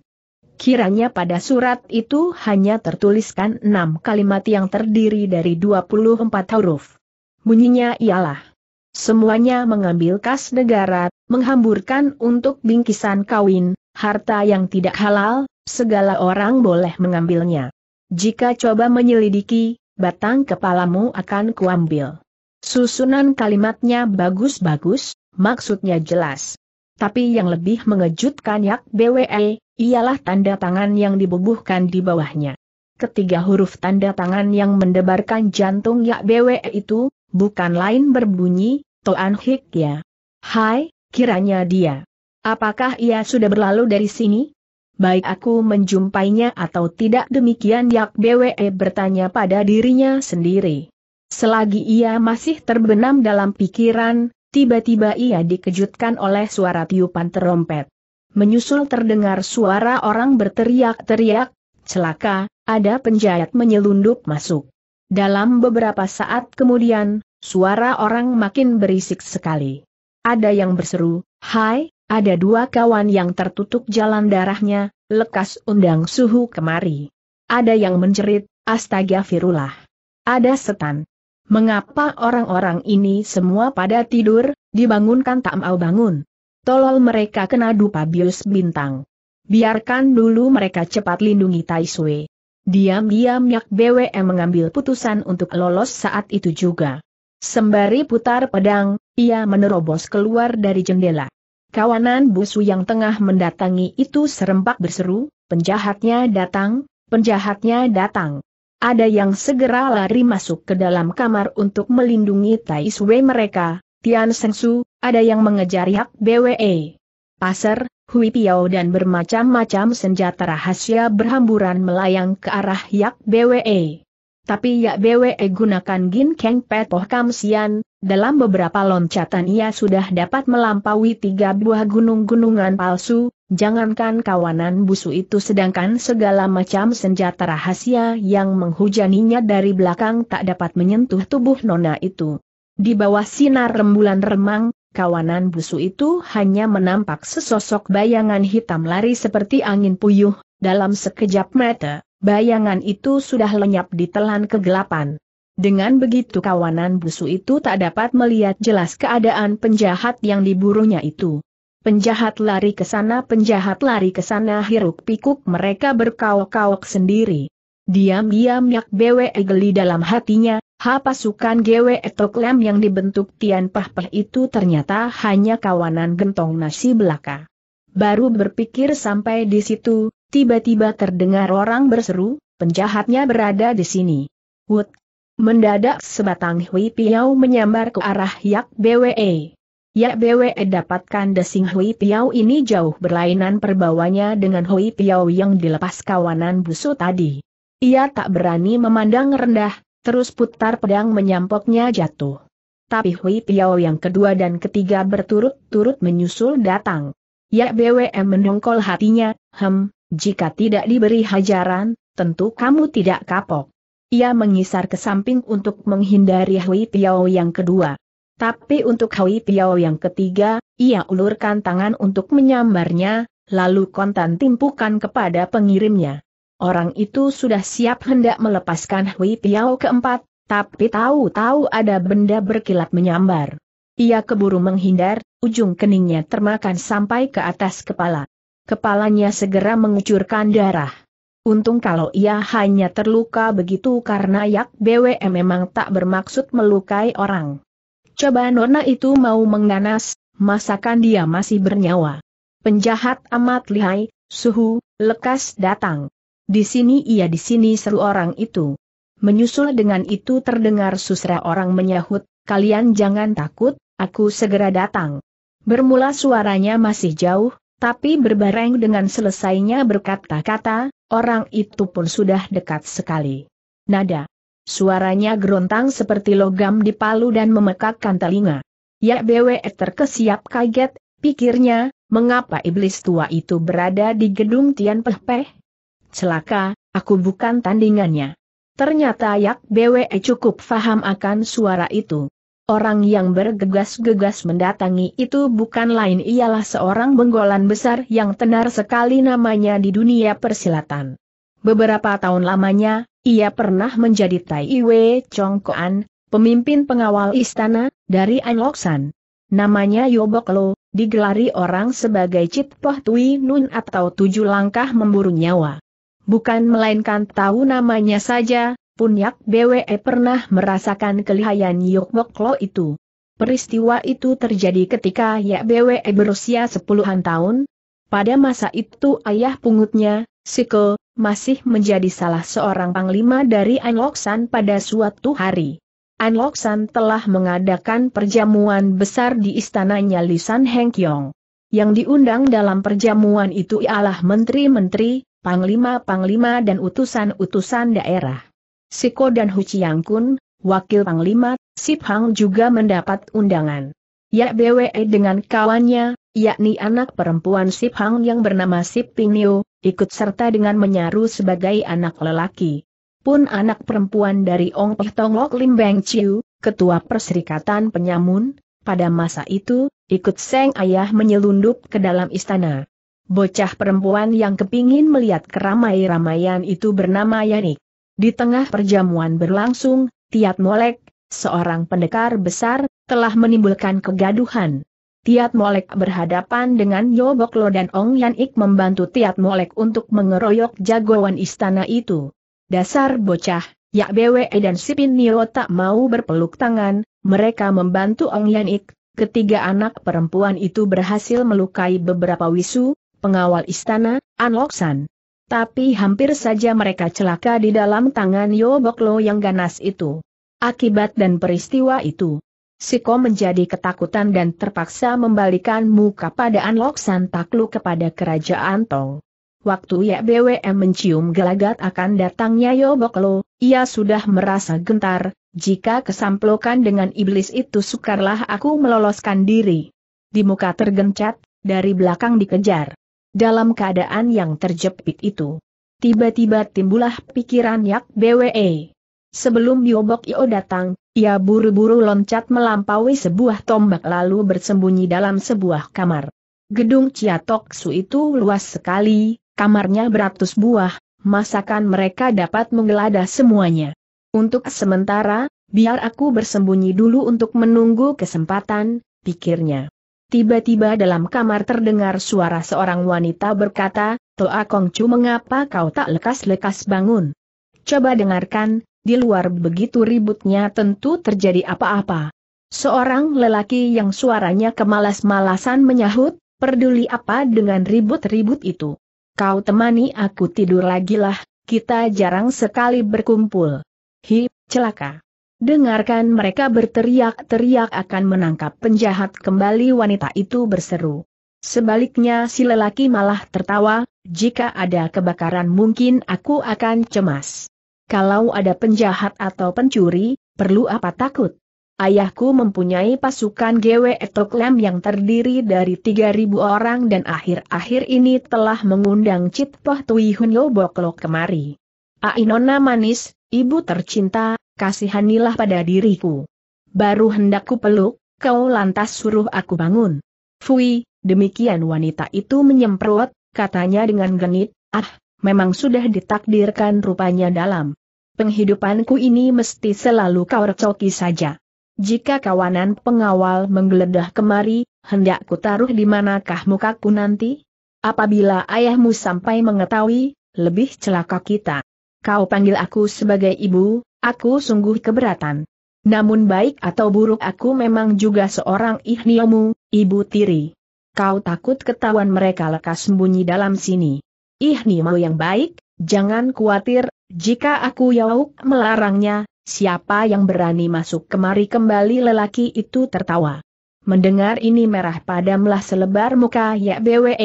Kiranya pada surat itu hanya tertuliskan enam kalimat yang terdiri dari 24 huruf. Bunyinya ialah, Semuanya mengambil kas negara, menghamburkan untuk bingkisan kawin, harta yang tidak halal, segala orang boleh mengambilnya. Jika coba menyelidiki, batang kepalamu akan kuambil. Susunan kalimatnya bagus-bagus, maksudnya jelas. Tapi yang lebih mengejutkan yak BWE, ialah tanda tangan yang dibubuhkan di bawahnya. Ketiga huruf tanda tangan yang mendebarkan jantung Yak BWE itu, bukan lain berbunyi, Toan Hik ya. Hai, kiranya dia. Apakah ia sudah berlalu dari sini? Baik aku menjumpainya atau tidak demikian Yak BWE bertanya pada dirinya sendiri. Selagi ia masih terbenam dalam pikiran, tiba-tiba ia dikejutkan oleh suara tiupan terompet. Menyusul terdengar suara orang berteriak-teriak, celaka, ada penjahat menyelundup masuk. Dalam beberapa saat kemudian, suara orang makin berisik sekali. Ada yang berseru, Hai, ada dua kawan yang tertutup jalan darahnya, lekas undang suhu kemari. Ada yang menjerit, firullah, Ada setan. Mengapa orang-orang ini semua pada tidur, dibangunkan tak mau bangun? Tolol mereka kena dupa bius bintang. Biarkan dulu mereka cepat lindungi Taisue. Diam-diam Yak BWE mengambil putusan untuk lolos saat itu juga. Sembari putar pedang, ia menerobos keluar dari jendela. Kawanan busu yang tengah mendatangi itu serempak berseru, penjahatnya datang, penjahatnya datang. Ada yang segera lari masuk ke dalam kamar untuk melindungi Tai Sui mereka, Tian Su, ada yang mengejar Yak BWE pasar, hui piau dan bermacam-macam senjata rahasia berhamburan melayang ke arah Yak BWE. Tapi Yak BWE gunakan Gin Keng Petoh Kam Sian, dalam beberapa loncatan ia sudah dapat melampaui tiga buah gunung-gunungan palsu, jangankan kawanan busu itu sedangkan segala macam senjata rahasia yang menghujaninya dari belakang tak dapat menyentuh tubuh nona itu. Di bawah sinar rembulan remang, kawanan busu itu hanya menampak sesosok bayangan hitam lari seperti angin puyuh, dalam sekejap mata, bayangan itu sudah lenyap di telan kegelapan. Dengan begitu kawanan busu itu tak dapat melihat jelas keadaan penjahat yang diburunya itu. Penjahat lari ke sana, penjahat lari ke sana, hiruk pikuk mereka berkaok-kaok sendiri. Diam-diam Yak bewe geli dalam hatinya, Ha pasukan GW Etoklem yang dibentuk Tian Pah itu ternyata hanya kawanan gentong nasi belaka. Baru berpikir sampai di situ, tiba-tiba terdengar orang berseru, penjahatnya berada di sini. Wut! Mendadak sebatang Hui Piau menyambar ke arah Yak BWE. Yak BWE dapatkan desing Hui Piau ini jauh berlainan perbawanya dengan Hui Piau yang dilepas kawanan busu tadi. Ia tak berani memandang rendah, Terus putar pedang menyampoknya jatuh. Tapi Hui Piao yang kedua dan ketiga berturut-turut menyusul datang. Ya BWM mendongkol hatinya, hem, jika tidak diberi hajaran, tentu kamu tidak kapok. Ia mengisar ke samping untuk menghindari Hui Piao yang kedua. Tapi untuk Hui Piao yang ketiga, ia ulurkan tangan untuk menyambarnya, lalu kontan timpukan kepada pengirimnya. Orang itu sudah siap hendak melepaskan Hui Piao keempat, tapi tahu-tahu ada benda berkilat menyambar. Ia keburu menghindar, ujung keningnya termakan sampai ke atas kepala. Kepalanya segera mengucurkan darah. Untung kalau ia hanya terluka begitu karena Yak BWM memang tak bermaksud melukai orang. Coba Nona itu mau mengganas, masakan dia masih bernyawa. Penjahat amat lihai, suhu, lekas datang. Di sini ia di sini seru orang itu. Menyusul dengan itu terdengar susra orang menyahut, kalian jangan takut, aku segera datang. Bermula suaranya masih jauh, tapi berbareng dengan selesainya berkata-kata, orang itu pun sudah dekat sekali. Nada. Suaranya gerontang seperti logam di palu dan memekakkan telinga. Ya BW terkesiap kaget, pikirnya, mengapa iblis tua itu berada di gedung Tian Peh celaka, aku bukan tandingannya. Ternyata Yak BWE cukup faham akan suara itu. Orang yang bergegas-gegas mendatangi itu bukan lain ialah seorang benggolan besar yang tenar sekali namanya di dunia persilatan. Beberapa tahun lamanya, ia pernah menjadi Tai Iwe Koan, pemimpin pengawal istana, dari Anloksan. Namanya Yoboklo, digelari orang sebagai Poh Tui Nun atau tujuh langkah memburu nyawa. Bukan melainkan tahu namanya saja, Punyak BWE pernah merasakan kelihayan Yokmoklo itu. Peristiwa itu terjadi ketika Yak BWE berusia sepuluhan tahun. Pada masa itu ayah pungutnya, Siko, masih menjadi salah seorang panglima dari Anloksan pada suatu hari. Anloksan telah mengadakan perjamuan besar di istananya Lisan Hengkyong. Yang diundang dalam perjamuan itu ialah menteri-menteri, panglima-panglima dan utusan-utusan daerah. Siko dan Hu Kun, wakil panglima, Sip Hang juga mendapat undangan. Yak BWE dengan kawannya, yakni anak perempuan Sip Hang yang bernama Sip Pinio, ikut serta dengan menyaru sebagai anak lelaki. Pun anak perempuan dari Ong Peh Lok Lim Beng Chiu, ketua perserikatan penyamun, pada masa itu, ikut Seng Ayah menyelundup ke dalam istana. Bocah perempuan yang kepingin melihat keramai-ramaian itu bernama Yanik. Di tengah perjamuan berlangsung, Tiat Molek, seorang pendekar besar, telah menimbulkan kegaduhan. Tiat Molek berhadapan dengan Yobok dan Ong Yanik membantu Tiat Molek untuk mengeroyok jagoan istana itu. Dasar bocah, Yak BWE dan Sipin Nio tak mau berpeluk tangan, mereka membantu Ong Yanik, Ketiga anak perempuan itu berhasil melukai beberapa wisu, pengawal istana, Anloksan. Tapi hampir saja mereka celaka di dalam tangan Yoboklo yang ganas itu. Akibat dan peristiwa itu, Siko menjadi ketakutan dan terpaksa membalikan muka pada Anloksan takluk kepada kerajaan Tong. Waktu YBWM mencium gelagat akan datangnya Yoboklo, ia sudah merasa gentar, jika kesamplokan dengan iblis itu sukarlah aku meloloskan diri. Di muka tergencat, dari belakang dikejar dalam keadaan yang terjepit itu. Tiba-tiba timbullah pikiran Yak BWE. Sebelum Biobok Io datang, ia buru-buru loncat melampaui sebuah tombak lalu bersembunyi dalam sebuah kamar. Gedung Ciatok Su itu luas sekali, kamarnya beratus buah, masakan mereka dapat menggeladah semuanya. Untuk sementara, biar aku bersembunyi dulu untuk menunggu kesempatan, pikirnya. Tiba-tiba dalam kamar terdengar suara seorang wanita berkata, Toa Kongcu mengapa kau tak lekas-lekas bangun? Coba dengarkan, di luar begitu ributnya tentu terjadi apa-apa. Seorang lelaki yang suaranya kemalas-malasan menyahut, peduli apa dengan ribut-ribut itu. Kau temani aku tidur lagi lah, kita jarang sekali berkumpul. Hi, celaka. Dengarkan mereka berteriak-teriak akan menangkap penjahat kembali wanita itu berseru. Sebaliknya si lelaki malah tertawa, jika ada kebakaran mungkin aku akan cemas. Kalau ada penjahat atau pencuri, perlu apa takut? Ayahku mempunyai pasukan GW Etoklem yang terdiri dari 3.000 orang dan akhir-akhir ini telah mengundang Cipoh Tui Hunyo Boklo kemari. Ainona manis, ibu tercinta, kasihanilah pada diriku. Baru hendakku peluk, kau lantas suruh aku bangun. Fui, demikian wanita itu menyemprot, katanya dengan genit, ah, memang sudah ditakdirkan rupanya dalam. Penghidupanku ini mesti selalu kau recoki saja. Jika kawanan pengawal menggeledah kemari, hendakku taruh di manakah mukaku nanti? Apabila ayahmu sampai mengetahui, lebih celaka kita. Kau panggil aku sebagai ibu, Aku sungguh keberatan. Namun baik atau buruk aku memang juga seorang ihniomu, ibu tiri. Kau takut ketahuan mereka lekas sembunyi dalam sini. Ihniomu yang baik, jangan khawatir, jika aku yauk melarangnya, siapa yang berani masuk kemari kembali lelaki itu tertawa. Mendengar ini merah padamlah selebar muka ya Bwe.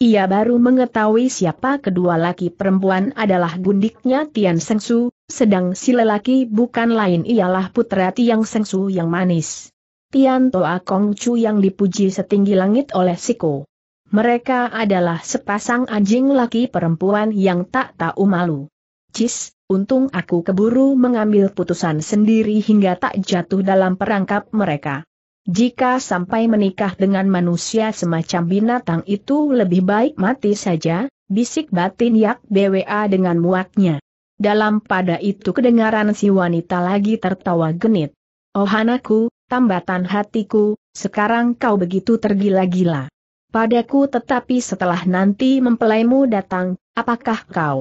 Ia baru mengetahui siapa kedua laki perempuan adalah gundiknya Tian Sengsu, sedang si lelaki bukan lain ialah putra Tiang Sengsu yang manis. Tian Toa Kong Chu yang dipuji setinggi langit oleh Siko. Mereka adalah sepasang anjing laki perempuan yang tak tahu malu. Cis, untung aku keburu mengambil putusan sendiri hingga tak jatuh dalam perangkap mereka. Jika sampai menikah dengan manusia semacam binatang itu lebih baik mati saja, bisik batin Yak BWA dengan muaknya. Dalam pada itu kedengaran si wanita lagi tertawa genit. Oh anakku, tambatan hatiku, sekarang kau begitu tergila-gila. Padaku tetapi setelah nanti mempelaimu datang, apakah kau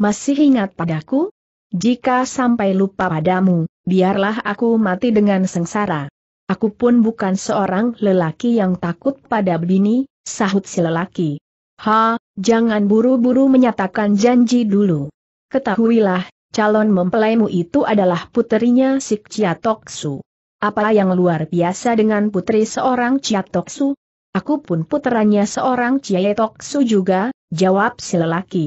masih ingat padaku? Jika sampai lupa padamu, biarlah aku mati dengan sengsara. Aku pun bukan seorang lelaki yang takut pada bini, sahut si lelaki. Ha, jangan buru-buru menyatakan janji dulu. Ketahuilah, calon mempelaimu itu adalah puterinya si Chiatoksu. Apa yang luar biasa dengan putri seorang Ciatoksu? Aku pun puterannya seorang Ciatoksu juga, jawab si lelaki.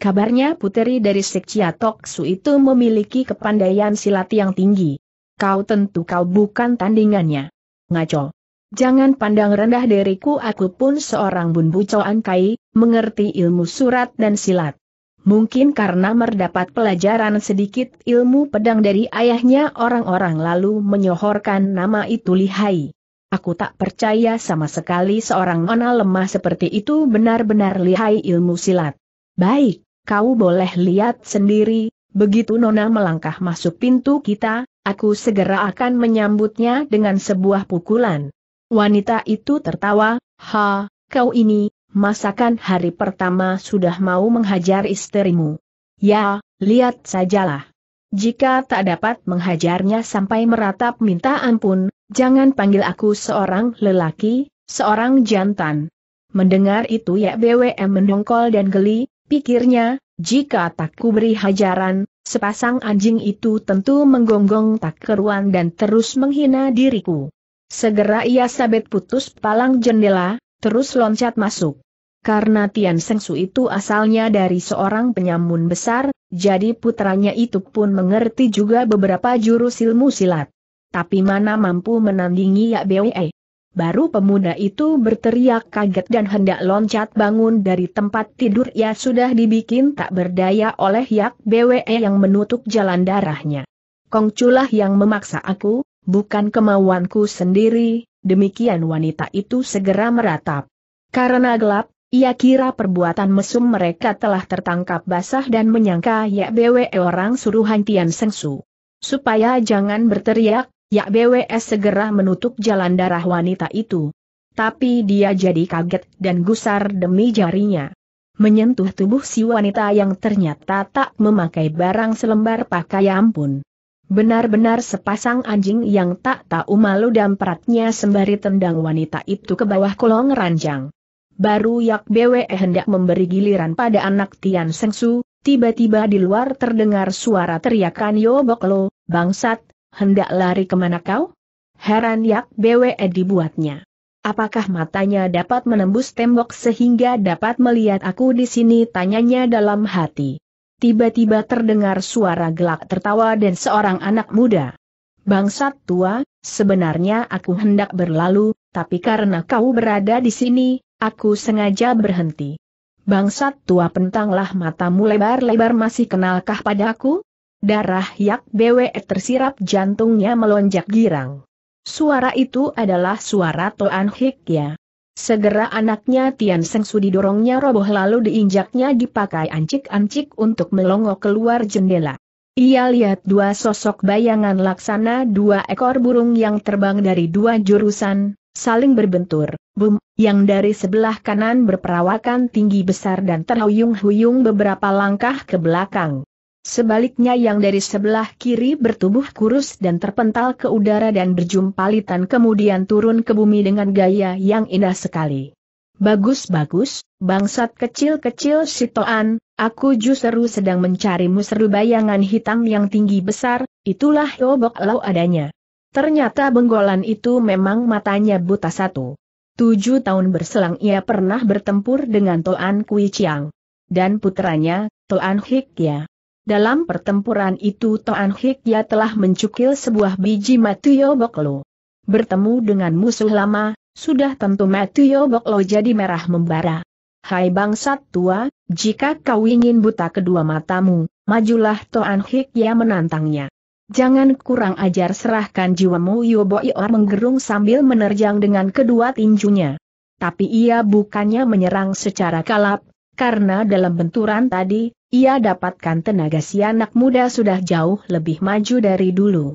Kabarnya puteri dari si Chiatoksu itu memiliki kepandaian silat yang tinggi. Kau tentu kau bukan tandingannya. Ngaco. Jangan pandang rendah diriku aku pun seorang bunbu coan kai, mengerti ilmu surat dan silat. Mungkin karena mendapat pelajaran sedikit ilmu pedang dari ayahnya orang-orang lalu menyohorkan nama itu lihai. Aku tak percaya sama sekali seorang nona lemah seperti itu benar-benar lihai ilmu silat. Baik, kau boleh lihat sendiri, begitu nona melangkah masuk pintu kita, aku segera akan menyambutnya dengan sebuah pukulan. Wanita itu tertawa, ha, kau ini, masakan hari pertama sudah mau menghajar istrimu. Ya, lihat sajalah. Jika tak dapat menghajarnya sampai meratap minta ampun, jangan panggil aku seorang lelaki, seorang jantan. Mendengar itu ya BWM mendongkol dan geli, pikirnya, jika tak kuberi hajaran, sepasang anjing itu tentu menggonggong tak keruan dan terus menghina diriku. Segera ia sabit putus palang jendela, terus loncat masuk. Karena Tian Sengsu itu asalnya dari seorang penyamun besar, jadi putranya itu pun mengerti juga beberapa jurus ilmu silat. Tapi mana mampu menandingi Yak Bwe. Baru pemuda itu berteriak kaget dan hendak loncat bangun dari tempat tidur ia sudah dibikin tak berdaya oleh Yak Bwe yang menutup jalan darahnya. Kongculah yang memaksa aku, bukan kemauanku sendiri, demikian wanita itu segera meratap. Karena gelap, ia kira perbuatan mesum mereka telah tertangkap basah dan menyangka Yak BW orang suruhan Tian Sengsu. Supaya jangan berteriak, Yak Bwe segera menutup jalan darah wanita itu. Tapi dia jadi kaget dan gusar demi jarinya. Menyentuh tubuh si wanita yang ternyata tak memakai barang selembar pakaian pun. Benar-benar sepasang anjing yang tak tahu malu dan peratnya sembari tendang wanita itu ke bawah kolong ranjang. Baru Yak Bwe hendak memberi giliran pada anak Tian Sengsu, tiba-tiba di luar terdengar suara teriakan Yo Boklo, bangsat, hendak lari kemana kau? Heran Yak Bwe dibuatnya. Apakah matanya dapat menembus tembok sehingga dapat melihat aku di sini tanyanya dalam hati tiba-tiba terdengar suara gelak tertawa dan seorang anak muda. Bangsat tua, sebenarnya aku hendak berlalu, tapi karena kau berada di sini, aku sengaja berhenti. Bangsat tua pentanglah matamu lebar-lebar masih kenalkah padaku? Darah yak bewe tersirap jantungnya melonjak girang. Suara itu adalah suara Toan ya. Segera anaknya Tian Seng Su didorongnya roboh lalu diinjaknya dipakai ancik-ancik untuk melongo keluar jendela. Ia lihat dua sosok bayangan laksana dua ekor burung yang terbang dari dua jurusan, saling berbentur. Bum, yang dari sebelah kanan berperawakan tinggi besar dan terhuyung-huyung beberapa langkah ke belakang. Sebaliknya yang dari sebelah kiri bertubuh kurus dan terpental ke udara dan berjumpalitan kemudian turun ke bumi dengan gaya yang indah sekali. Bagus-bagus, bangsat kecil-kecil Sitoan, aku justru sedang mencarimu seru bayangan hitam yang tinggi besar, itulah Yobok Lau adanya. Ternyata benggolan itu memang matanya buta satu. Tujuh tahun berselang ia pernah bertempur dengan Toan Kui Chiang. Dan putranya, Toan Hik Ya. Dalam pertempuran itu Toan Hikya telah mencukil sebuah biji Matuyo Boklo. Bertemu dengan musuh lama, sudah tentu Matuyo Boklo jadi merah membara. Hai bangsat tua, jika kau ingin buta kedua matamu, majulah Toan Hikya menantangnya. Jangan kurang ajar serahkan jiwamu Ior menggerung sambil menerjang dengan kedua tinjunya. Tapi ia bukannya menyerang secara kalap, karena dalam benturan tadi, ia dapatkan tenaga si anak muda sudah jauh lebih maju dari dulu.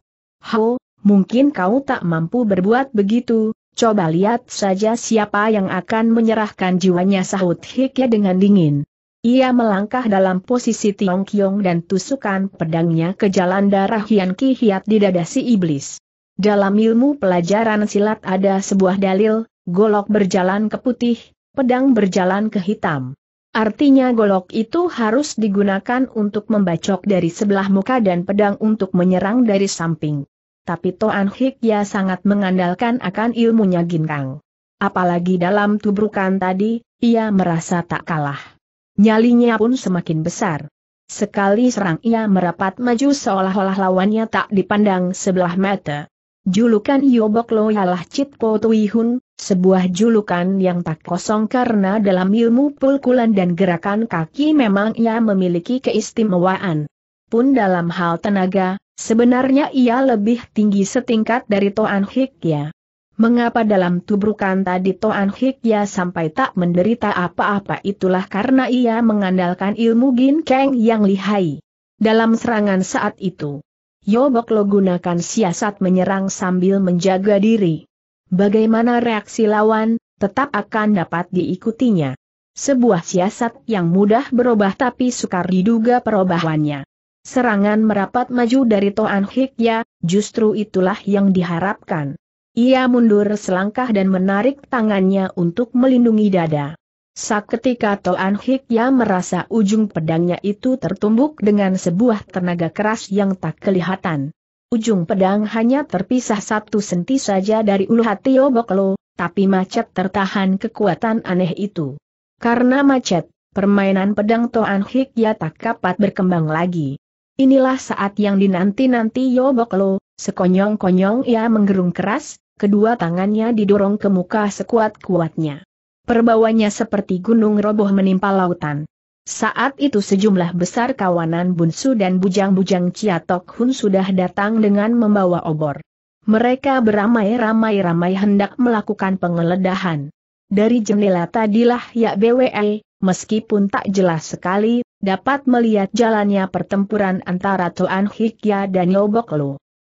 Ho, mungkin kau tak mampu berbuat begitu, coba lihat saja siapa yang akan menyerahkan jiwanya sahut Hikya dengan dingin. Ia melangkah dalam posisi Tiong Kiong dan tusukan pedangnya ke jalan darah Hian Ki Hiat di dada si iblis. Dalam ilmu pelajaran silat ada sebuah dalil, golok berjalan ke putih, pedang berjalan ke hitam. Artinya golok itu harus digunakan untuk membacok dari sebelah muka dan pedang untuk menyerang dari samping. Tapi Toan ya sangat mengandalkan akan ilmunya Ginkang. Apalagi dalam tubrukan tadi, ia merasa tak kalah. Nyalinya pun semakin besar. Sekali serang ia merapat maju seolah-olah lawannya tak dipandang sebelah mata. Julukan Yobok Loyalah Chit Po Tui Hun, sebuah julukan yang tak kosong karena dalam ilmu pukulan dan gerakan kaki memang ia memiliki keistimewaan. Pun dalam hal tenaga, sebenarnya ia lebih tinggi setingkat dari Toan Hikya. Mengapa dalam tubrukan tadi Toan Hikya sampai tak menderita apa-apa itulah karena ia mengandalkan ilmu ginkeng yang lihai. Dalam serangan saat itu, Yobok lo gunakan siasat menyerang sambil menjaga diri. Bagaimana reaksi lawan, tetap akan dapat diikutinya. Sebuah siasat yang mudah berubah tapi sukar diduga perubahannya. Serangan merapat maju dari Toan Hikya, justru itulah yang diharapkan. Ia mundur selangkah dan menarik tangannya untuk melindungi dada. ketika Toan Hikya merasa ujung pedangnya itu tertumbuk dengan sebuah tenaga keras yang tak kelihatan. Ujung pedang hanya terpisah satu senti saja dari ulu hati Yoboklo, tapi macet tertahan kekuatan aneh itu. Karena macet, permainan pedang Toan ya tak dapat berkembang lagi. Inilah saat yang dinanti-nanti Yoboklo, sekonyong-konyong ia menggerung keras, kedua tangannya didorong ke muka sekuat-kuatnya. Perbawanya seperti gunung roboh menimpa lautan. Saat itu sejumlah besar kawanan Bunsu dan bujang-bujang Ciatok Hun sudah datang dengan membawa obor. Mereka beramai-ramai-ramai hendak melakukan pengeledahan. Dari jendela tadilah Yak BWE, meskipun tak jelas sekali, dapat melihat jalannya pertempuran antara Tuan Hikya dan Lu.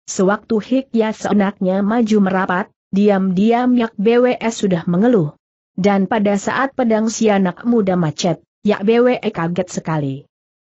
Sewaktu Hikya seenaknya maju merapat, diam-diam Yak BWE sudah mengeluh. Dan pada saat pedang si anak muda macet, Yak Bwe eh, kaget sekali.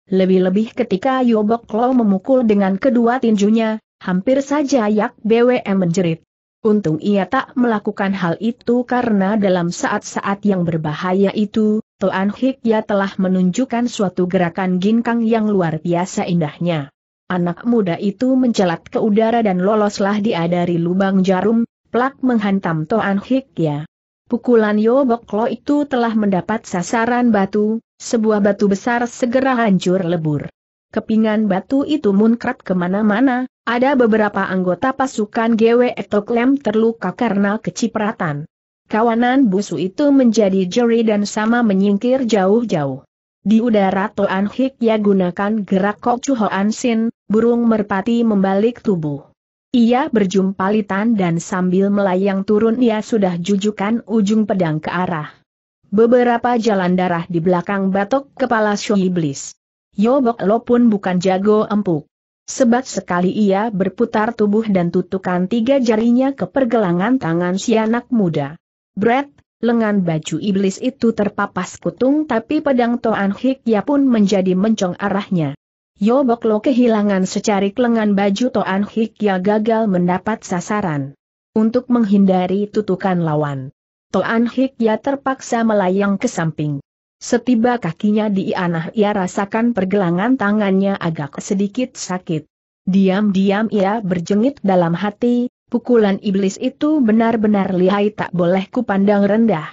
Lebih-lebih ketika Yobok Lo memukul dengan kedua tinjunya, hampir saja Yak Bwe eh, menjerit. Untung ia tak melakukan hal itu karena dalam saat-saat yang berbahaya itu, Toan Hikya telah menunjukkan suatu gerakan ginkang yang luar biasa indahnya. Anak muda itu mencelat ke udara dan loloslah dia dari lubang jarum, plak menghantam Toan Hikya. Pukulan Yoboklo itu telah mendapat sasaran batu, sebuah batu besar segera hancur lebur. Kepingan batu itu munkrat kemana-mana, ada beberapa anggota pasukan GW Etoklem terluka karena kecipratan. Kawanan busu itu menjadi jeri dan sama menyingkir jauh-jauh. Di udara Toan Hik ya gunakan gerak Kok Hoan Sin, burung merpati membalik tubuh. Ia berjumpa litan dan sambil melayang turun ia sudah jujukan ujung pedang ke arah Beberapa jalan darah di belakang batok kepala Shui Iblis. Yobok Lo pun bukan jago empuk. Sebab sekali ia berputar tubuh dan tutukan tiga jarinya ke pergelangan tangan si anak muda. Brett, lengan baju iblis itu terpapas kutung tapi pedang Toan Hikya pun menjadi mencong arahnya. Yobok Lo kehilangan secarik lengan baju Toan Hikya gagal mendapat sasaran. Untuk menghindari tutukan lawan. Toan ya terpaksa melayang ke samping. Setiba kakinya di anah ia rasakan pergelangan tangannya agak sedikit sakit. Diam-diam ia berjengit dalam hati, pukulan iblis itu benar-benar lihai tak boleh kupandang rendah.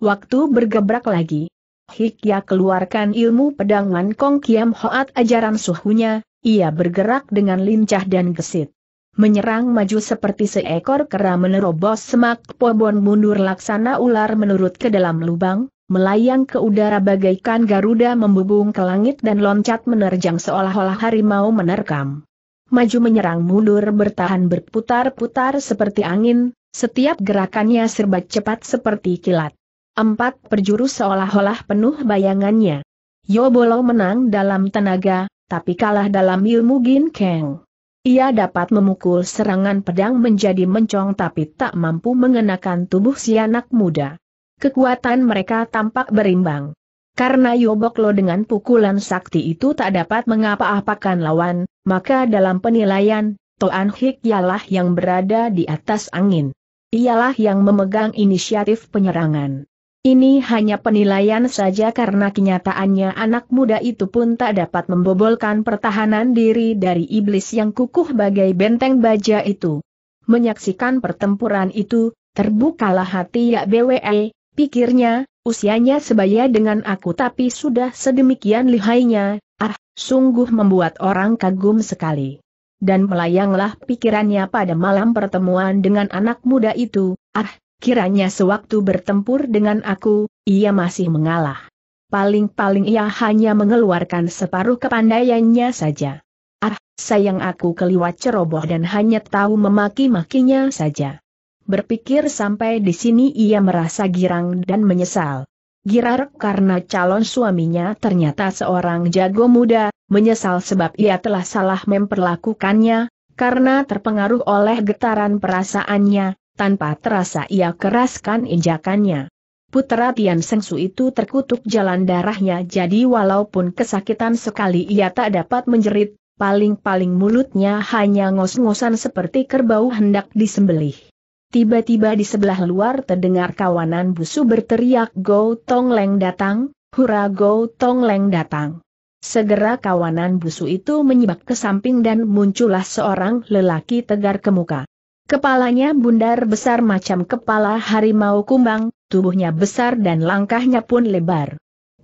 Waktu bergebrak lagi. hik ya keluarkan ilmu pedangan Kong Kiam Hoat ajaran suhunya, ia bergerak dengan lincah dan gesit menyerang maju seperti seekor kera menerobos semak pobon mundur laksana ular menurut ke dalam lubang, melayang ke udara bagaikan Garuda membubung ke langit dan loncat menerjang seolah-olah harimau menerkam. Maju menyerang mundur bertahan berputar-putar seperti angin, setiap gerakannya serba cepat seperti kilat. Empat perjurus seolah-olah penuh bayangannya. Yobolo menang dalam tenaga, tapi kalah dalam ilmu Gin Keng. Ia dapat memukul serangan pedang menjadi mencong tapi tak mampu mengenakan tubuh si anak muda. Kekuatan mereka tampak berimbang. Karena Yoboklo dengan pukulan sakti itu tak dapat mengapa-apakan lawan, maka dalam penilaian, Toan Hik ialah yang berada di atas angin. Ialah yang memegang inisiatif penyerangan. Ini hanya penilaian saja karena kenyataannya anak muda itu pun tak dapat membobolkan pertahanan diri dari iblis yang kukuh bagai benteng baja itu. Menyaksikan pertempuran itu, terbukalah hati Yak BWE, pikirnya, usianya sebaya dengan aku tapi sudah sedemikian lihainya, ah, sungguh membuat orang kagum sekali. Dan melayanglah pikirannya pada malam pertemuan dengan anak muda itu, ah, kiranya sewaktu bertempur dengan aku, ia masih mengalah. Paling-paling ia hanya mengeluarkan separuh kepandaiannya saja. Ah, sayang aku keliwat ceroboh dan hanya tahu memaki-makinya saja. Berpikir sampai di sini ia merasa girang dan menyesal. Girar karena calon suaminya ternyata seorang jago muda, menyesal sebab ia telah salah memperlakukannya, karena terpengaruh oleh getaran perasaannya, tanpa terasa ia keraskan injakannya. Putra Tian Sengsu itu terkutuk jalan darahnya jadi walaupun kesakitan sekali ia tak dapat menjerit, paling-paling mulutnya hanya ngos-ngosan seperti kerbau hendak disembelih. Tiba-tiba di sebelah luar terdengar kawanan busu berteriak Go Tong Leng datang, hura Go Tong Leng datang. Segera kawanan busu itu menyebak ke samping dan muncullah seorang lelaki tegar ke muka. Kepalanya bundar besar macam kepala harimau kumbang, tubuhnya besar dan langkahnya pun lebar.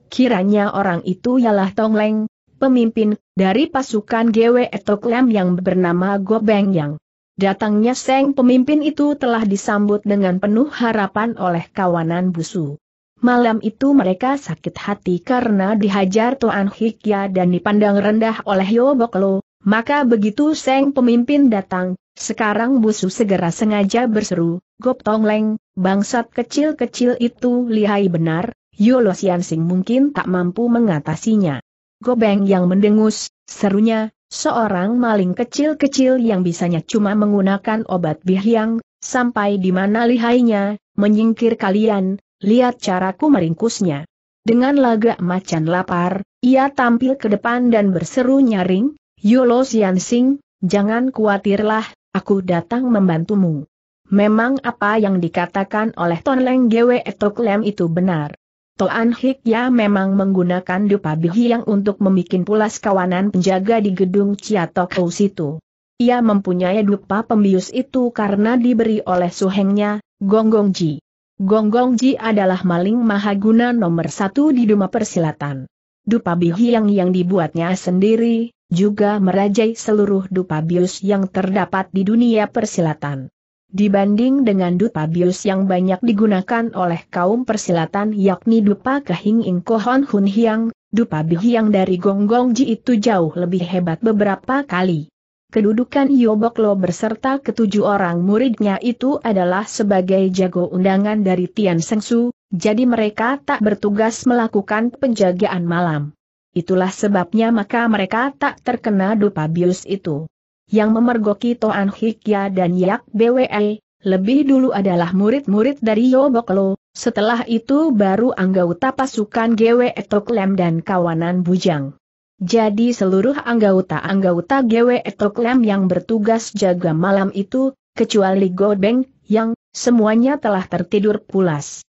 Kiranya orang itu ialah Tongleng, pemimpin dari pasukan GW Etoklam yang bernama Gobeng Yang. Datangnya Seng pemimpin itu telah disambut dengan penuh harapan oleh kawanan busu. Malam itu mereka sakit hati karena dihajar Tuan Hikya dan dipandang rendah oleh Yoboklo, maka begitu Seng pemimpin datang, sekarang Busu segera sengaja berseru, Gop Tong Leng, bangsat kecil-kecil itu lihai benar, Yolo Sing mungkin tak mampu mengatasinya. Gobeng yang mendengus, serunya, seorang maling kecil-kecil yang bisanya cuma menggunakan obat bihyang, sampai di mana lihainya, menyingkir kalian, lihat caraku meringkusnya. Dengan lagak macan lapar, ia tampil ke depan dan berseru nyaring, Yolo Sing, jangan khawatirlah, Aku datang membantumu. Memang apa yang dikatakan oleh Leng Gwe Etoklem itu benar. Toan ya memang menggunakan dupa yang untuk membuat pulas kawanan penjaga di gedung Ciatok situ. Ia mempunyai dupa pembius itu karena diberi oleh suhengnya, Gonggong Ji. Gonggong Ji adalah maling mahaguna nomor satu di Duma Persilatan. Dupa bihiang yang dibuatnya sendiri, juga merajai seluruh dupa bius yang terdapat di dunia persilatan. Dibanding dengan dupa bius yang banyak digunakan oleh kaum persilatan yakni Dupa Kahing Ing Kohon Hun Hiang, Dupa Bihyang dari Gonggong Ji itu jauh lebih hebat beberapa kali. Kedudukan Yoboklo berserta ketujuh orang muridnya itu adalah sebagai jago undangan dari Tian Sengsu, jadi mereka tak bertugas melakukan penjagaan malam. Itulah sebabnya maka mereka tak terkena dupa bius itu. Yang memergoki Toan Hikya dan Yak BWE, lebih dulu adalah murid-murid dari Yoboklo, setelah itu baru anggota pasukan Gwe Etoklem dan kawanan bujang. Jadi seluruh anggota-anggota Gwe Etoklem yang bertugas jaga malam itu, kecuali Godbeng, yang semuanya telah tertidur pulas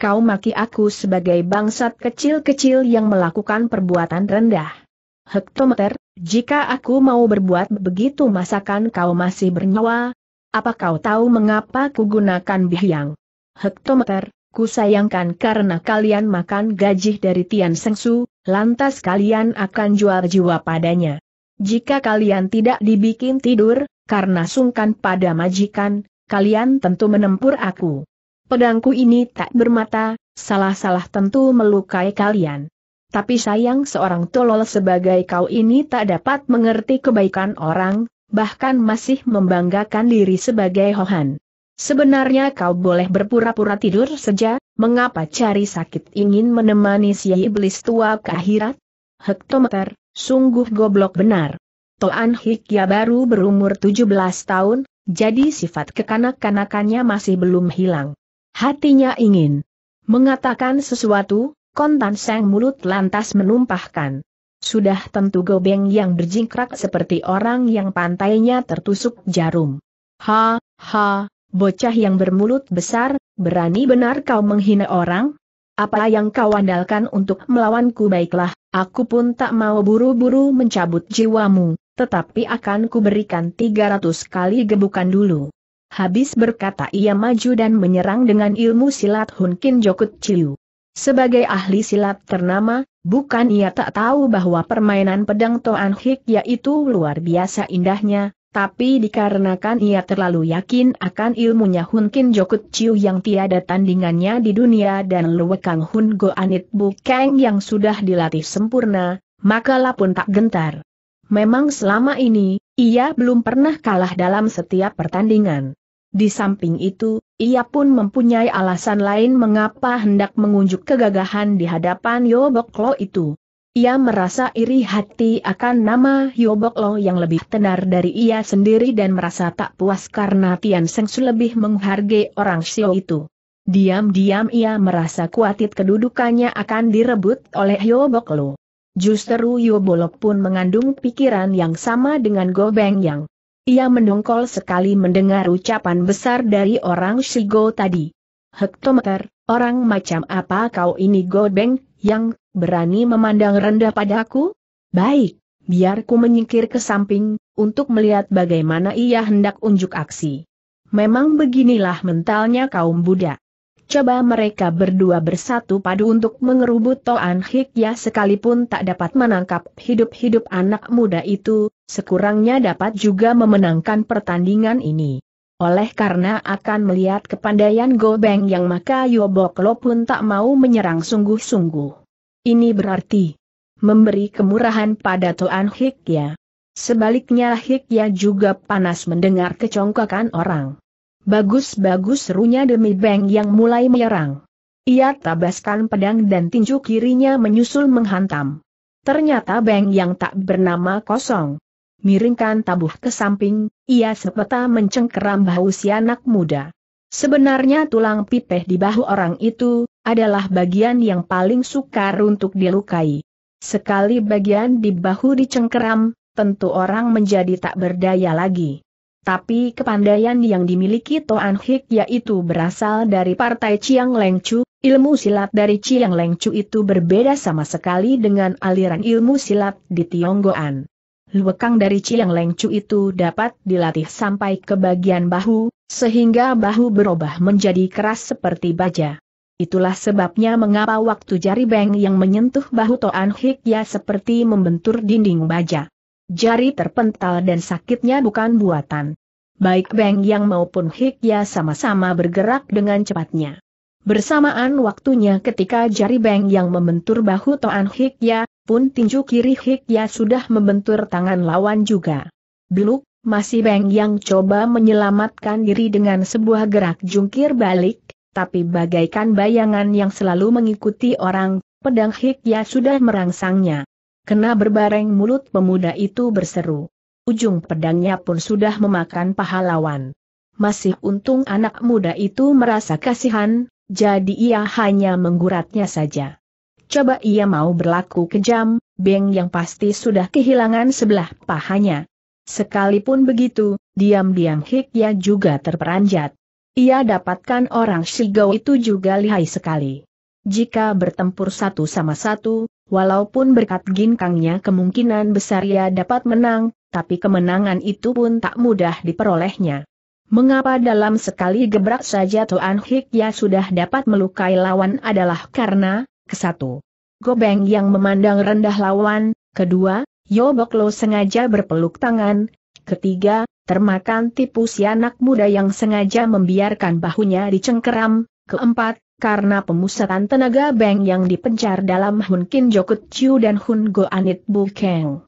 kau maki aku sebagai bangsat kecil-kecil yang melakukan perbuatan rendah. Hektometer, jika aku mau berbuat begitu masakan kau masih bernyawa? Apa kau tahu mengapa ku gunakan bihyang? Hektometer, ku sayangkan karena kalian makan gaji dari Tian Sengsu, lantas kalian akan jual jiwa padanya. Jika kalian tidak dibikin tidur, karena sungkan pada majikan, kalian tentu menempur aku. Pedangku ini tak bermata, salah-salah tentu melukai kalian. Tapi sayang seorang tolol sebagai kau ini tak dapat mengerti kebaikan orang, bahkan masih membanggakan diri sebagai Hohan. Sebenarnya kau boleh berpura-pura tidur saja, mengapa cari sakit ingin menemani si iblis tua ke akhirat? Hektometer, sungguh goblok benar. Toan Hikya baru berumur 17 tahun, jadi sifat kekanak-kanakannya masih belum hilang. Hatinya ingin mengatakan sesuatu, kontan sang mulut lantas menumpahkan. Sudah tentu gobeng yang berjingkrak seperti orang yang pantainya tertusuk jarum. Ha, ha, bocah yang bermulut besar, berani benar kau menghina orang? Apa yang kau andalkan untuk melawanku baiklah, aku pun tak mau buru-buru mencabut jiwamu, tetapi akan kuberikan 300 kali gebukan dulu. Habis berkata ia maju dan menyerang dengan ilmu silat Hunkin Jokut Chiu. Sebagai ahli silat ternama, bukan ia tak tahu bahwa permainan pedang Toan Hik yaitu luar biasa indahnya, tapi dikarenakan ia terlalu yakin akan ilmunya Hunkin Jokut Chiu yang tiada tandingannya di dunia dan Luwekang Hun Go Anit Bu Kang yang sudah dilatih sempurna, maka lapun tak gentar. Memang selama ini, ia belum pernah kalah dalam setiap pertandingan. Di samping itu, ia pun mempunyai alasan lain mengapa hendak mengunjuk kegagahan di hadapan Yoboklo itu. Ia merasa iri hati akan nama Yoboklo yang lebih tenar dari ia sendiri dan merasa tak puas karena Tian Sengsu lebih menghargai orang Xiao itu. Diam-diam ia merasa kuatit kedudukannya akan direbut oleh Yoboklo. Justru Yobolok pun mengandung pikiran yang sama dengan Gobeng yang ia mendongkol sekali mendengar ucapan besar dari orang Shigo tadi. Hektometer, orang macam apa kau ini Godeng, yang berani memandang rendah padaku? Baik, biarku menyingkir ke samping, untuk melihat bagaimana ia hendak unjuk aksi. Memang beginilah mentalnya kaum Buddha. Coba mereka berdua bersatu padu untuk mengerubut Toan Hikya sekalipun tak dapat menangkap hidup-hidup anak muda itu, sekurangnya dapat juga memenangkan pertandingan ini. Oleh karena akan melihat kepandaian Gobeng yang maka Yoboklo pun tak mau menyerang sungguh-sungguh. Ini berarti memberi kemurahan pada Toan Hikya. Sebaliknya Hik ya juga panas mendengar kecongkakan orang. Bagus-bagus serunya demi Beng yang mulai menyerang. Ia tabaskan pedang dan tinju kirinya menyusul menghantam. Ternyata Beng yang tak bernama kosong miringkan tabuh ke samping, ia sepeta mencengkeram bahu si anak muda. Sebenarnya tulang pipih di bahu orang itu, adalah bagian yang paling sukar untuk dilukai. Sekali bagian di bahu dicengkeram, tentu orang menjadi tak berdaya lagi. Tapi kepandaian yang dimiliki Toan Hik yaitu berasal dari partai Chiang Leng Chu, ilmu silat dari Chiang Leng Chu itu berbeda sama sekali dengan aliran ilmu silat di Tionggoan luekang dari Ciang Lengcu itu dapat dilatih sampai ke bagian bahu, sehingga bahu berubah menjadi keras seperti baja. Itulah sebabnya mengapa waktu jari Beng yang menyentuh bahu Toan Hikya seperti membentur dinding baja. Jari terpental dan sakitnya bukan buatan. Baik Beng yang maupun Hikya sama-sama bergerak dengan cepatnya. Bersamaan waktunya ketika jari Beng yang membentur bahu Toan Hikya, pun tinju kiri Hikya sudah membentur tangan lawan juga. Beluk, masih Beng yang coba menyelamatkan diri dengan sebuah gerak jungkir balik, tapi bagaikan bayangan yang selalu mengikuti orang, pedang Hikya sudah merangsangnya. Kena berbareng mulut pemuda itu berseru. Ujung pedangnya pun sudah memakan pahlawan. Masih untung anak muda itu merasa kasihan, jadi ia hanya mengguratnya saja coba ia mau berlaku kejam, Beng yang pasti sudah kehilangan sebelah pahanya. Sekalipun begitu, diam-diam Hikya juga terperanjat. Ia dapatkan orang Shigao itu juga lihai sekali. Jika bertempur satu sama satu, walaupun berkat ginkangnya kemungkinan besar ia dapat menang, tapi kemenangan itu pun tak mudah diperolehnya. Mengapa dalam sekali gebrak saja Tuan Hikya sudah dapat melukai lawan adalah karena, kesatu. Gobeng yang memandang rendah lawan, kedua, yobok lo sengaja berpeluk tangan, ketiga, termakan tipu si anak muda yang sengaja membiarkan bahunya dicengkeram, keempat, karena pemusatan tenaga Beng yang dipencar dalam Hun Kin Jokut Chiu dan Hun Go Anit Bukeng.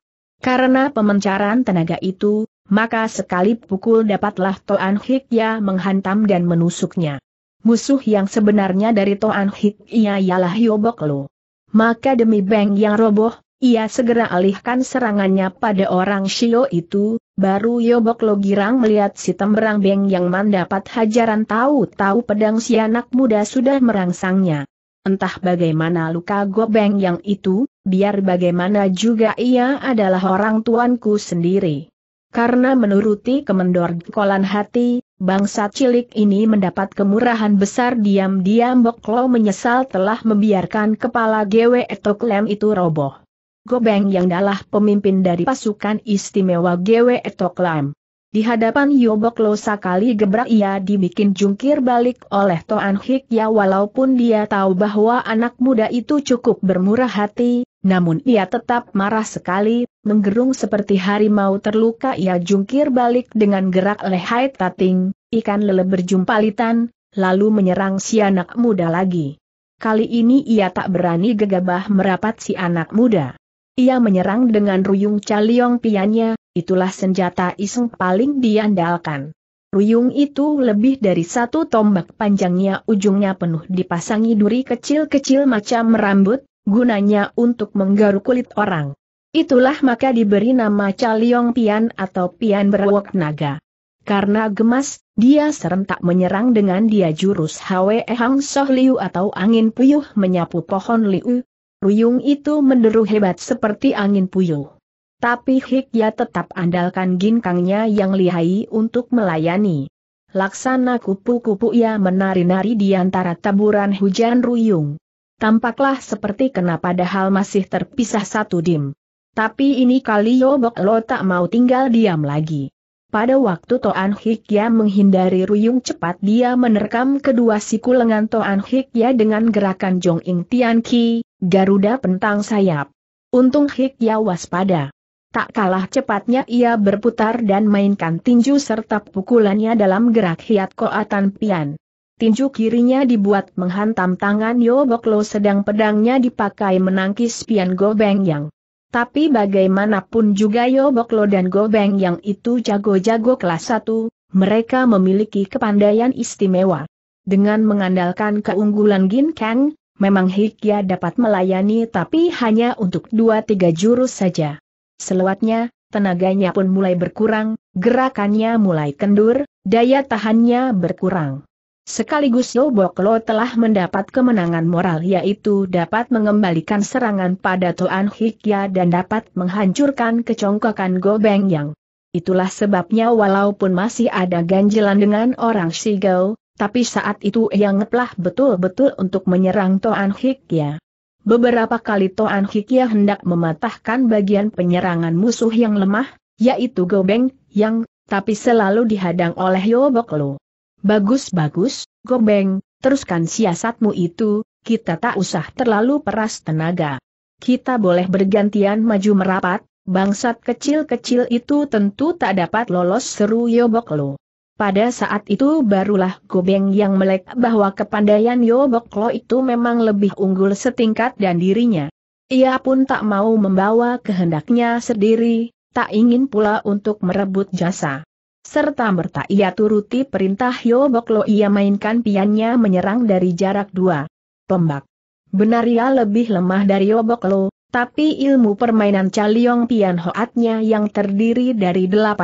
Karena pemencaran tenaga itu, maka sekali pukul dapatlah Toan Hikya menghantam dan menusuknya. Musuh yang sebenarnya dari Toan Hik ia ialah Yobok Lu. Maka demi Beng yang roboh, ia segera alihkan serangannya pada orang Shio itu, baru Yobok Lu girang melihat si temberang Beng yang mendapat hajaran tahu-tahu pedang si anak muda sudah merangsangnya. Entah bagaimana luka gobeng yang itu, biar bagaimana juga ia adalah orang tuanku sendiri. Karena menuruti kemendor kolan hati, bangsa cilik ini mendapat kemurahan besar diam-diam Boklo menyesal telah membiarkan kepala GW Etoklem itu roboh. Gobeng yang adalah pemimpin dari pasukan istimewa GW Etoklem. Di hadapan Yoboklo sekali gebrak ia dibikin jungkir balik oleh Toan Ya walaupun dia tahu bahwa anak muda itu cukup bermurah hati, namun ia tetap marah sekali, menggerung seperti harimau terluka ia jungkir balik dengan gerak lehai tating, ikan lele berjumpa litan, lalu menyerang si anak muda lagi. Kali ini ia tak berani gegabah merapat si anak muda. Ia menyerang dengan ruyung caliong piannya, itulah senjata iseng paling diandalkan. Ruyung itu lebih dari satu tombak panjangnya ujungnya penuh dipasangi duri kecil-kecil macam rambut, gunanya untuk menggaruk kulit orang. Itulah maka diberi nama Caliong Pian atau Pian Berwok Naga. Karena gemas, dia serentak menyerang dengan dia jurus Hwe Hang Soh Liu atau angin puyuh menyapu pohon Liu. Ruyung itu menderu hebat seperti angin puyuh. Tapi Hikya tetap andalkan ginkangnya yang lihai untuk melayani. Laksana kupu-kupu ia menari-nari di antara taburan hujan ruyung. Tampaklah seperti kenapa, padahal masih terpisah satu dim. Tapi ini kali Yobok Lo tak mau tinggal diam lagi. Pada waktu Toan Hikya menghindari Ruyung cepat dia menerkam kedua siku lengan Toan Hikya dengan gerakan Jong Ing Tian Ki, Garuda Pentang Sayap. Untung Hikya waspada. Tak kalah cepatnya ia berputar dan mainkan tinju serta pukulannya dalam gerak hiat koatan pian. Tinju kirinya dibuat menghantam tangan Yoboklo sedang pedangnya dipakai menangkis pian gobeng yang. Tapi bagaimanapun juga Yoboklo dan Gobeng yang itu jago-jago kelas 1, mereka memiliki kepandaian istimewa. Dengan mengandalkan keunggulan Gin Kang, memang Hikya dapat melayani tapi hanya untuk 2-3 jurus saja. Selewatnya, tenaganya pun mulai berkurang, gerakannya mulai kendur, daya tahannya berkurang. Sekaligus Loboklo telah mendapat kemenangan moral yaitu dapat mengembalikan serangan pada Toan Hikya dan dapat menghancurkan kecongkokan Gobeng Yang. Itulah sebabnya walaupun masih ada ganjilan dengan orang Shigao, tapi saat itu Yang telah betul-betul untuk menyerang Toan Hikya. Beberapa kali Toan Hikya hendak mematahkan bagian penyerangan musuh yang lemah, yaitu Gobeng Yang, tapi selalu dihadang oleh Yoboklo. Bagus-bagus, gobeng, teruskan siasatmu itu, kita tak usah terlalu peras tenaga. Kita boleh bergantian maju merapat, bangsat kecil-kecil itu tentu tak dapat lolos seru Yobok Lo. Pada saat itu barulah Gobeng yang melek bahwa kepandaian Yobok Lo itu memang lebih unggul setingkat dan dirinya. Ia pun tak mau membawa kehendaknya sendiri, tak ingin pula untuk merebut jasa. Serta merta ia turuti perintah Yoboklo ia mainkan piannya menyerang dari jarak dua. Pembak. Benar ia lebih lemah dari Yoboklo, tapi ilmu permainan Caliong Pian Hoatnya yang terdiri dari 18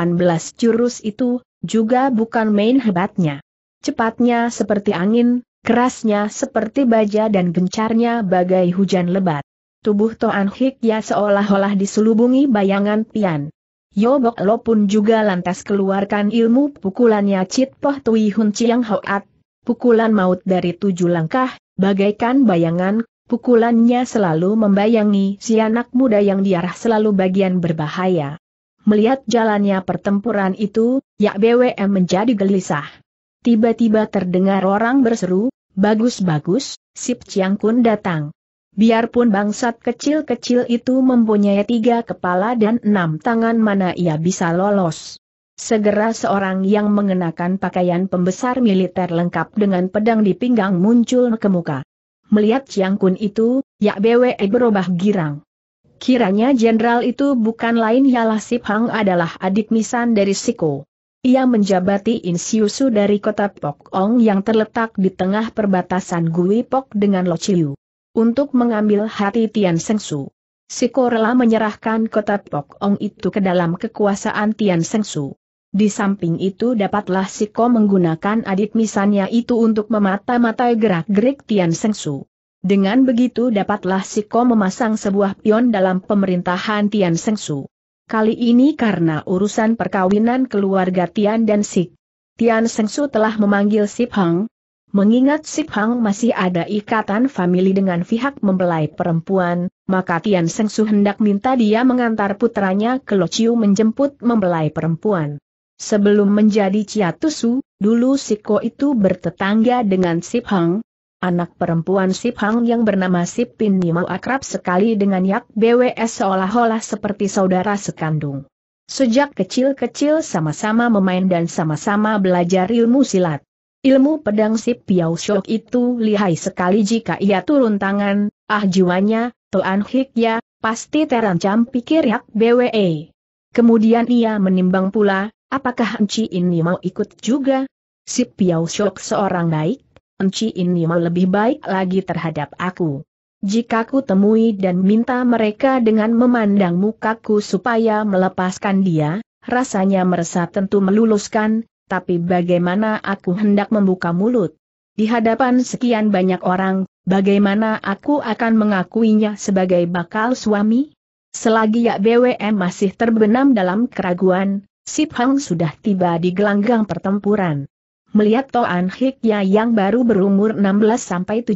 jurus itu, juga bukan main hebatnya. Cepatnya seperti angin, kerasnya seperti baja dan gencarnya bagai hujan lebat. Tubuh Toan ya seolah-olah diselubungi bayangan Pian. Yobok Lo pun juga lantas keluarkan ilmu pukulannya Cit Poh Tui Hun Chiang Hoat, pukulan maut dari tujuh langkah, bagaikan bayangan, pukulannya selalu membayangi si anak muda yang diarah selalu bagian berbahaya. Melihat jalannya pertempuran itu, Yak BWM menjadi gelisah. Tiba-tiba terdengar orang berseru, bagus-bagus, Sip Chiang Kun datang. Biarpun bangsat kecil-kecil itu mempunyai tiga kepala dan enam tangan mana ia bisa lolos. Segera seorang yang mengenakan pakaian pembesar militer lengkap dengan pedang di pinggang muncul ke muka. Melihat Chiang Kun itu, Yak Bwe berubah girang. Kiranya jenderal itu bukan lain ialah Sip Hang adalah adik Misan dari Siko. Ia menjabati Insiusu dari kota Pok Ong yang terletak di tengah perbatasan Gui Pok dengan Lo Chiu untuk mengambil hati Tian Sengsu. Si Korela menyerahkan kota Pok Ong itu ke dalam kekuasaan Tian Sengsu. Di samping itu dapatlah si Ko menggunakan adik misannya itu untuk memata-matai gerak-gerik Tian Sengsu. Dengan begitu dapatlah si Ko memasang sebuah pion dalam pemerintahan Tian Sengsu. Kali ini karena urusan perkawinan keluarga Tian dan Sik, Tian Sengsu telah memanggil Si Hang, Mengingat Sip Hang masih ada ikatan famili dengan pihak membelai perempuan, maka Tian Seng Su hendak minta dia mengantar putranya ke Lociu menjemput membelai perempuan. Sebelum menjadi Ciatusu, dulu Siko itu bertetangga dengan Sip Hang. Anak perempuan Sip Hang yang bernama Sip Pin Nimau akrab sekali dengan Yak BWS seolah-olah seperti saudara sekandung. Sejak kecil-kecil sama-sama memain dan sama-sama belajar ilmu silat. Ilmu pedang si Piao Shok itu lihai sekali jika ia turun tangan, ah jiwanya, Tuan Hikya, pasti terancam pikir Yak BWE. Kemudian ia menimbang pula, apakah Enci ini mau ikut juga? Si Piao Shok seorang baik, Enci ini mau lebih baik lagi terhadap aku. Jika ku temui dan minta mereka dengan memandang mukaku supaya melepaskan dia, rasanya merasa tentu meluluskan, tapi bagaimana aku hendak membuka mulut? Di hadapan sekian banyak orang, bagaimana aku akan mengakuinya sebagai bakal suami? Selagi Yak BWM masih terbenam dalam keraguan, Sip Hang sudah tiba di gelanggang pertempuran. Melihat Toan Hiknya yang baru berumur 16-17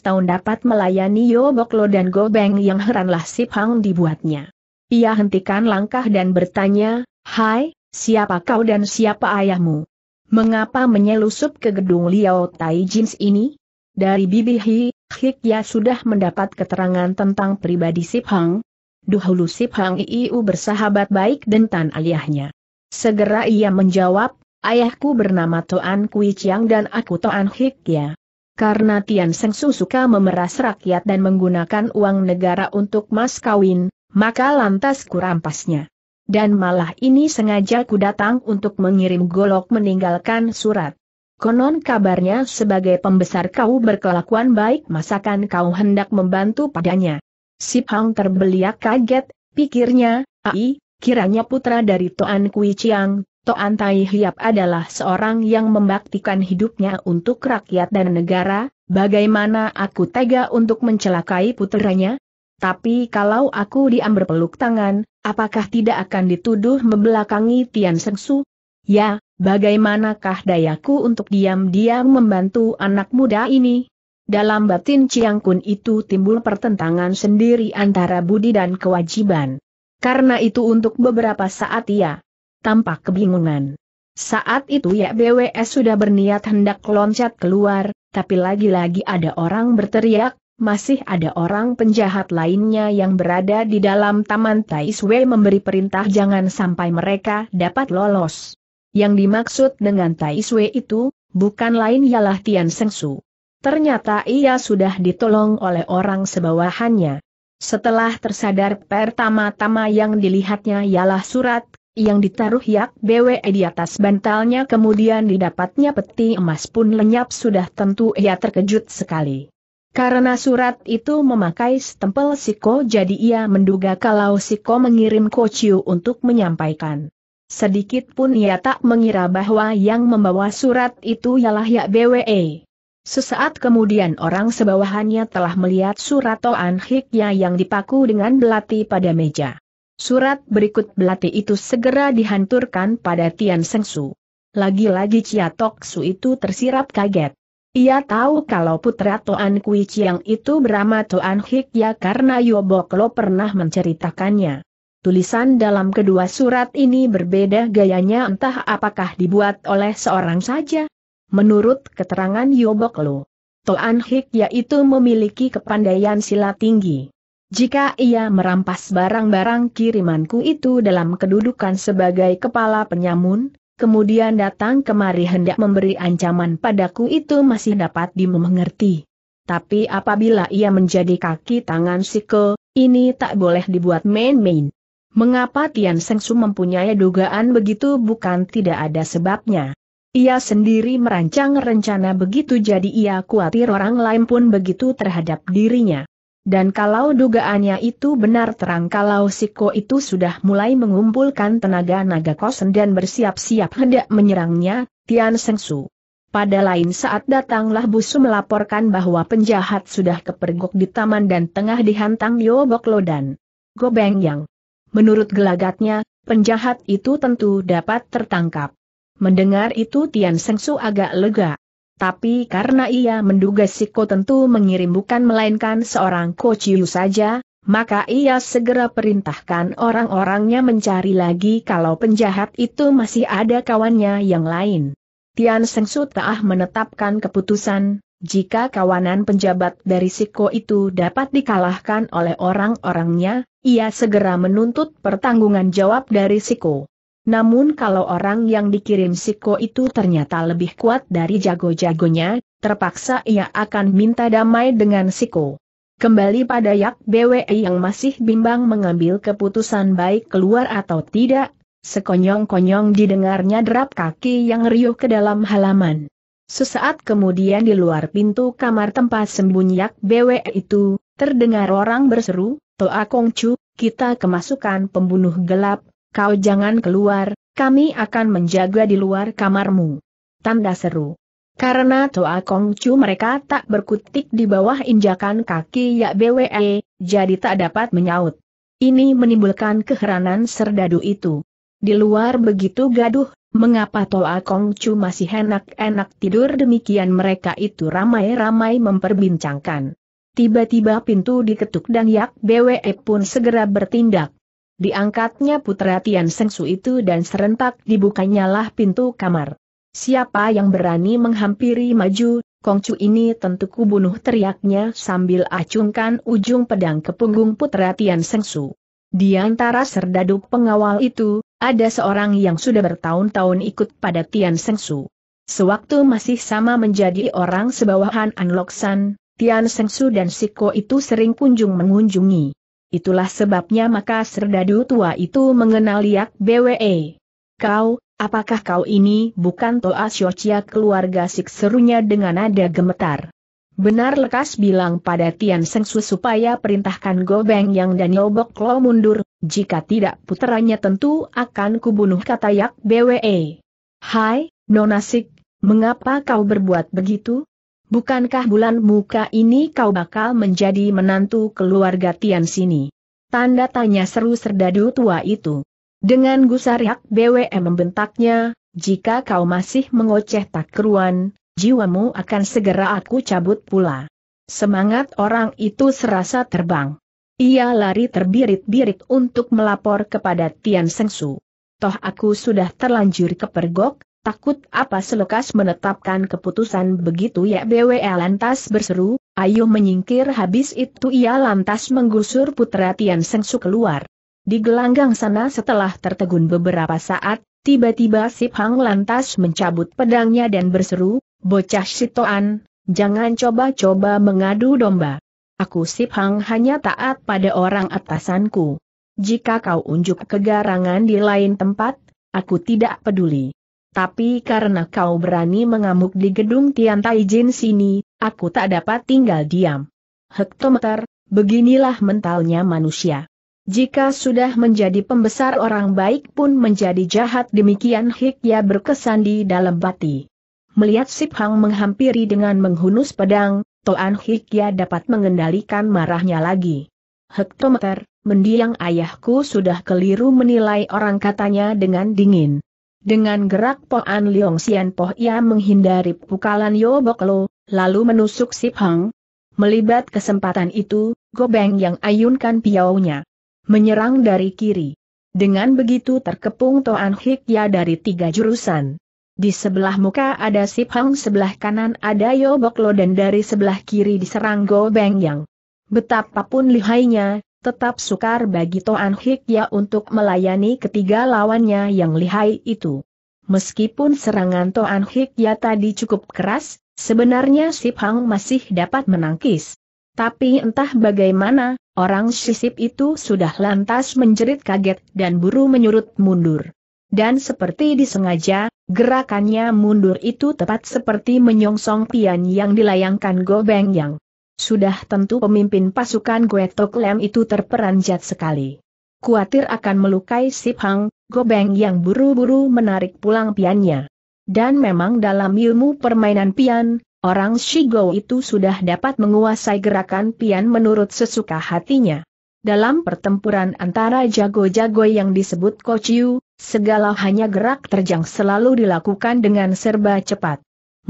tahun dapat melayani Yo Boklo dan Gobeng yang heranlah Sip Hang dibuatnya. Ia hentikan langkah dan bertanya, Hai, Siapa kau dan siapa ayahmu? Mengapa menyelusup ke gedung Liao Tai Jins ini? Dari Bibi Hi, Hikya sudah mendapat keterangan tentang pribadi Sip Hang. Dahulu Sip Hang Iu bersahabat baik dengan ayahnya. Segera ia menjawab, ayahku bernama Toan Kui Chiang dan aku Toan Hikya. Karena Tian Seng Su suka memeras rakyat dan menggunakan uang negara untuk mas kawin, maka lantas kurampasnya. Dan malah ini sengaja ku datang untuk mengirim golok meninggalkan surat. Konon kabarnya sebagai pembesar kau berkelakuan baik masakan kau hendak membantu padanya. Siphang terbeliak kaget, pikirnya, ai, kiranya putra dari Toan Kui Chiang, Toan Tai Hiap adalah seorang yang membaktikan hidupnya untuk rakyat dan negara, bagaimana aku tega untuk mencelakai putranya? Tapi kalau aku diam berpeluk tangan, apakah tidak akan dituduh membelakangi Tian Sengsu? Ya, bagaimanakah dayaku untuk diam-diam membantu anak muda ini? Dalam batin Chiang Kun itu timbul pertentangan sendiri antara budi dan kewajiban. Karena itu untuk beberapa saat ia tampak kebingungan. Saat itu ya BWS sudah berniat hendak loncat keluar, tapi lagi-lagi ada orang berteriak, masih ada orang penjahat lainnya yang berada di dalam Taman Taiswe memberi perintah jangan sampai mereka dapat lolos. Yang dimaksud dengan Taiswe itu, bukan lain ialah Tian Sengsu. Ternyata ia sudah ditolong oleh orang sebawahannya. Setelah tersadar pertama-tama yang dilihatnya ialah surat, yang ditaruh yak BWE di atas bantalnya kemudian didapatnya peti emas pun lenyap sudah tentu ia terkejut sekali. Karena surat itu memakai stempel Siko jadi ia menduga kalau Siko mengirim Kociu untuk menyampaikan. Sedikit pun ia tak mengira bahwa yang membawa surat itu ialah Yak BWE. Sesaat kemudian orang sebawahannya telah melihat surat Toan Hiknya yang dipaku dengan belati pada meja. Surat berikut belati itu segera dihanturkan pada Tian Sengsu. Lagi-lagi Chia Tok Su itu tersirap kaget. Ia tahu kalau putra Toan Kui Chiang itu bernama Toan Hik ya karena Yobok lo pernah menceritakannya. Tulisan dalam kedua surat ini berbeda gayanya entah apakah dibuat oleh seorang saja. Menurut keterangan Yobok lo, Toan Hik yaitu memiliki kepandaian silat tinggi. Jika ia merampas barang-barang kirimanku itu dalam kedudukan sebagai kepala penyamun, kemudian datang kemari hendak memberi ancaman padaku itu masih dapat dimengerti. Tapi apabila ia menjadi kaki tangan Siko, ini tak boleh dibuat main-main. Mengapa Tian Sengsu mempunyai dugaan begitu bukan tidak ada sebabnya. Ia sendiri merancang rencana begitu jadi ia khawatir orang lain pun begitu terhadap dirinya. Dan kalau dugaannya itu benar terang kalau Siko itu sudah mulai mengumpulkan tenaga naga kosen dan bersiap-siap hendak menyerangnya, Tian Su. Pada lain saat datanglah Busu melaporkan bahwa penjahat sudah kepergok di taman dan tengah dihantang Yobok Lodan. Gobeng Yang. Menurut gelagatnya, penjahat itu tentu dapat tertangkap. Mendengar itu Tian Su agak lega tapi karena ia menduga Siko tentu mengirim bukan melainkan seorang Kociu saja, maka ia segera perintahkan orang-orangnya mencari lagi kalau penjahat itu masih ada kawannya yang lain. Tian Seng Taah menetapkan keputusan, jika kawanan penjabat dari Siko itu dapat dikalahkan oleh orang-orangnya, ia segera menuntut pertanggungan jawab dari Siko. Namun kalau orang yang dikirim Siko itu ternyata lebih kuat dari jago-jagonya, terpaksa ia akan minta damai dengan Siko. Kembali pada Yak BWI yang masih bimbang mengambil keputusan baik keluar atau tidak, sekonyong-konyong didengarnya derap kaki yang riuh ke dalam halaman. Sesaat kemudian di luar pintu kamar tempat sembunyi Yak BWI itu, terdengar orang berseru, Toa Kongcu, kita kemasukan pembunuh gelap, kau jangan keluar, kami akan menjaga di luar kamarmu. Tanda seru. Karena Toa Kongcu mereka tak berkutik di bawah injakan kaki Yak BWE, jadi tak dapat menyaut. Ini menimbulkan keheranan serdadu itu. Di luar begitu gaduh, mengapa Toa Kongcu masih enak-enak tidur demikian mereka itu ramai-ramai memperbincangkan. Tiba-tiba pintu diketuk dan Yak BWE pun segera bertindak. Diangkatnya putra Tian Sengsu itu dan serentak dibukanyalah pintu kamar. Siapa yang berani menghampiri maju, Kongcu ini tentu kubunuh teriaknya sambil acungkan ujung pedang ke punggung putra Tian Sengsu. Di antara serdadu pengawal itu, ada seorang yang sudah bertahun-tahun ikut pada Tian Sengsu. Sewaktu masih sama menjadi orang sebawahan Anloksan, Tian Sengsu dan Siko itu sering kunjung mengunjungi. Itulah sebabnya maka serdadu tua itu mengenal Yak BWE. Kau, apakah kau ini bukan Toa Syocia keluarga Sik serunya dengan nada gemetar? Benar lekas bilang pada Tian Sengsu supaya perintahkan Gobeng yang dan Yobok Lo mundur, jika tidak puteranya tentu akan kubunuh kata Yak BWE. Hai, Nona Sik, mengapa kau berbuat begitu? Bukankah bulan muka ini kau bakal menjadi menantu keluarga Tian sini? Tanda tanya seru serdadu tua itu. Dengan gusar yak BWM membentaknya, jika kau masih mengoceh tak keruan, jiwamu akan segera aku cabut pula. Semangat orang itu serasa terbang. Ia lari terbirit-birit untuk melapor kepada Tian Sengsu. Toh aku sudah terlanjur kepergok, Takut apa selekas menetapkan keputusan begitu ya BWE lantas berseru, ayo menyingkir habis itu ia lantas menggusur putra Tian Sengsu keluar. Di gelanggang sana setelah tertegun beberapa saat, tiba-tiba Sip Hang lantas mencabut pedangnya dan berseru, bocah sitoan, jangan coba-coba mengadu domba. Aku Sip Hang hanya taat pada orang atasanku. Jika kau unjuk kegarangan di lain tempat, aku tidak peduli. Tapi karena kau berani mengamuk di gedung Tian Tai Jin sini, aku tak dapat tinggal diam. Hektometer, beginilah mentalnya manusia. Jika sudah menjadi pembesar orang baik pun menjadi jahat demikian hikya berkesan di dalam bati. Melihat Sip Hang menghampiri dengan menghunus pedang, Toan Hikya dapat mengendalikan marahnya lagi. Hektometer, mendiang ayahku sudah keliru menilai orang katanya dengan dingin. Dengan gerak An Leong Sian Poh ia menghindari pukalan Yo Bok Lo, lalu menusuk Sip Hang. Melibat kesempatan itu, Gobeng yang ayunkan piaunya. Menyerang dari kiri. Dengan begitu terkepung Toan Hik ya dari tiga jurusan. Di sebelah muka ada Sip Hang sebelah kanan ada Yo Bok Lo dan dari sebelah kiri diserang Gobeng yang. Betapapun lihainya, tetap sukar bagi Toan Hikya untuk melayani ketiga lawannya yang lihai itu. Meskipun serangan Toan Hikya tadi cukup keras, sebenarnya Sip Hang masih dapat menangkis. Tapi entah bagaimana, orang sisip itu sudah lantas menjerit kaget dan buru menyurut mundur. Dan seperti disengaja, gerakannya mundur itu tepat seperti menyongsong pian yang dilayangkan Gobeng Yang. Sudah tentu pemimpin pasukan Goetok Lem itu terperanjat sekali. Kuatir akan melukai Sip Hang, Gobeng yang buru-buru menarik pulang piannya. Dan memang dalam ilmu permainan pian, orang Shigo itu sudah dapat menguasai gerakan pian menurut sesuka hatinya. Dalam pertempuran antara jago-jago yang disebut Kociu, segala hanya gerak terjang selalu dilakukan dengan serba cepat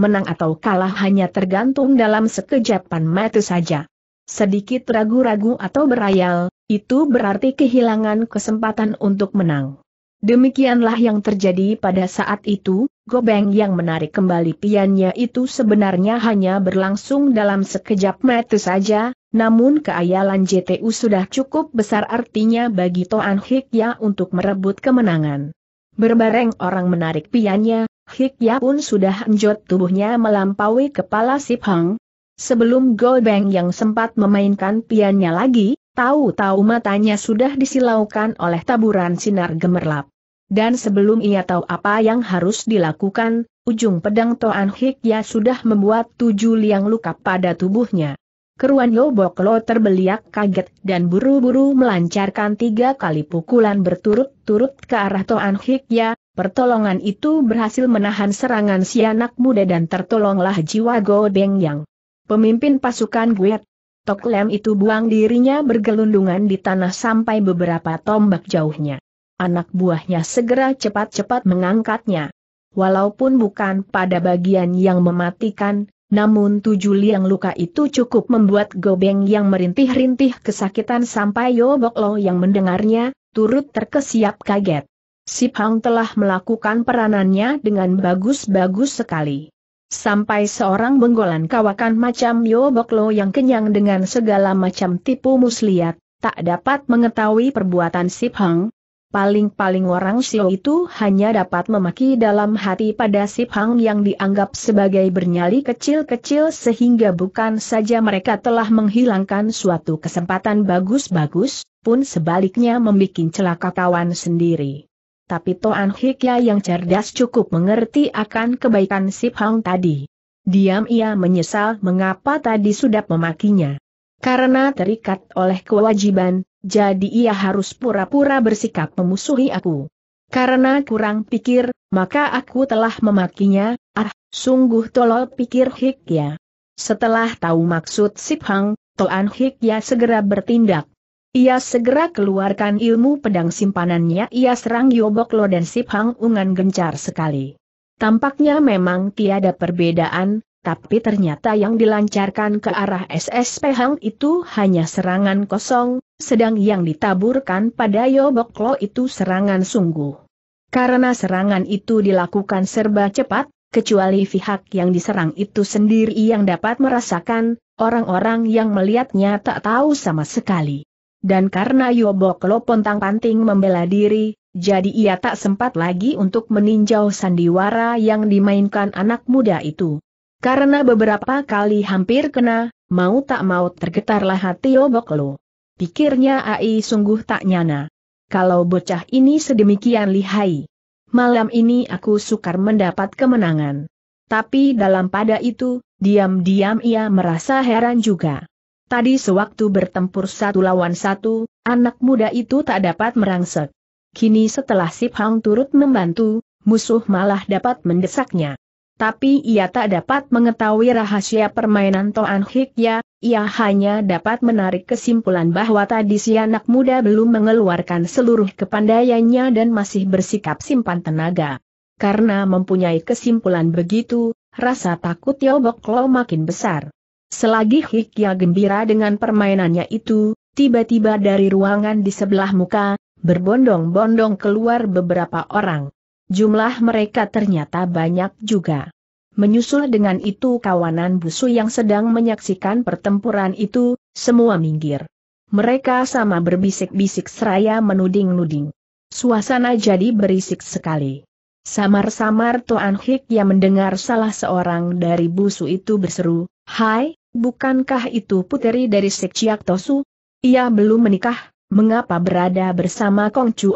menang atau kalah hanya tergantung dalam sekejapan mata saja. Sedikit ragu-ragu atau berayal, itu berarti kehilangan kesempatan untuk menang. Demikianlah yang terjadi pada saat itu, gobeng yang menarik kembali piannya itu sebenarnya hanya berlangsung dalam sekejap mata saja, namun keayalan JTU sudah cukup besar artinya bagi Toan Hikya untuk merebut kemenangan. Berbareng orang menarik piannya, Hikya pun sudah enjot tubuhnya melampaui kepala Sip Hang. Sebelum Golbeng yang sempat memainkan piannya lagi, tahu-tahu matanya sudah disilaukan oleh taburan sinar gemerlap. Dan sebelum ia tahu apa yang harus dilakukan, ujung pedang Toan Hikya sudah membuat tujuh liang luka pada tubuhnya. Keruan Yoboklo terbeliak kaget dan buru-buru melancarkan tiga kali pukulan berturut-turut ke arah Toan Hikya, pertolongan itu berhasil menahan serangan si anak muda dan tertolonglah jiwa Godeng Yang. Pemimpin pasukan Guet, Tok Lem itu buang dirinya bergelundungan di tanah sampai beberapa tombak jauhnya. Anak buahnya segera cepat-cepat mengangkatnya. Walaupun bukan pada bagian yang mematikan, namun tujuh liang luka itu cukup membuat Gobeng yang merintih-rintih kesakitan sampai Yoboklo yang mendengarnya, turut terkesiap kaget. Sip Hang telah melakukan peranannya dengan bagus-bagus sekali. Sampai seorang benggolan kawakan macam Yoboklo yang kenyang dengan segala macam tipu muslihat, tak dapat mengetahui perbuatan Sip Hang, Paling-paling orang Xiao itu hanya dapat memaki dalam hati pada si Pang yang dianggap sebagai bernyali kecil-kecil sehingga bukan saja mereka telah menghilangkan suatu kesempatan bagus-bagus, pun sebaliknya membuat celaka kawan sendiri. Tapi Toan Hikya yang cerdas cukup mengerti akan kebaikan si Pang tadi. Diam ia menyesal mengapa tadi sudah memakinya. Karena terikat oleh kewajiban, jadi ia harus pura-pura bersikap memusuhi aku. Karena kurang pikir, maka aku telah memakinya, ah, sungguh tolol pikir Hikya. Setelah tahu maksud Siphang, Toan Hikya segera bertindak. Ia segera keluarkan ilmu pedang simpanannya ia serang Yoboklo dan Siphang Ungan gencar sekali. Tampaknya memang tiada perbedaan, tapi ternyata yang dilancarkan ke arah SSP Hang itu hanya serangan kosong, sedang yang ditaburkan pada Yoboklo itu serangan sungguh. Karena serangan itu dilakukan serba cepat, kecuali pihak yang diserang itu sendiri yang dapat merasakan, orang-orang yang melihatnya tak tahu sama sekali. Dan karena Yoboklo pontang-panting membela diri, jadi ia tak sempat lagi untuk meninjau sandiwara yang dimainkan anak muda itu. Karena beberapa kali hampir kena, mau tak mau tergetarlah hati Obok Lo. Pikirnya Ai sungguh tak nyana. Kalau bocah ini sedemikian lihai. Malam ini aku sukar mendapat kemenangan. Tapi dalam pada itu, diam-diam ia merasa heran juga. Tadi sewaktu bertempur satu lawan satu, anak muda itu tak dapat merangsek. Kini setelah Sip Hang turut membantu, musuh malah dapat mendesaknya tapi ia tak dapat mengetahui rahasia permainan Toan Hikya, ia hanya dapat menarik kesimpulan bahwa tadi si anak muda belum mengeluarkan seluruh kepandaiannya dan masih bersikap simpan tenaga. Karena mempunyai kesimpulan begitu, rasa takut Yobok Lo makin besar. Selagi Hikya gembira dengan permainannya itu, tiba-tiba dari ruangan di sebelah muka, berbondong-bondong keluar beberapa orang. Jumlah mereka ternyata banyak juga. Menyusul dengan itu kawanan busu yang sedang menyaksikan pertempuran itu, semua minggir. Mereka sama berbisik-bisik seraya menuding-nuding. Suasana jadi berisik sekali. Samar-samar Tuan Hik yang mendengar salah seorang dari busu itu berseru, Hai, bukankah itu puteri dari Sekciak Tosu? Ia belum menikah, mengapa berada bersama Kong Chu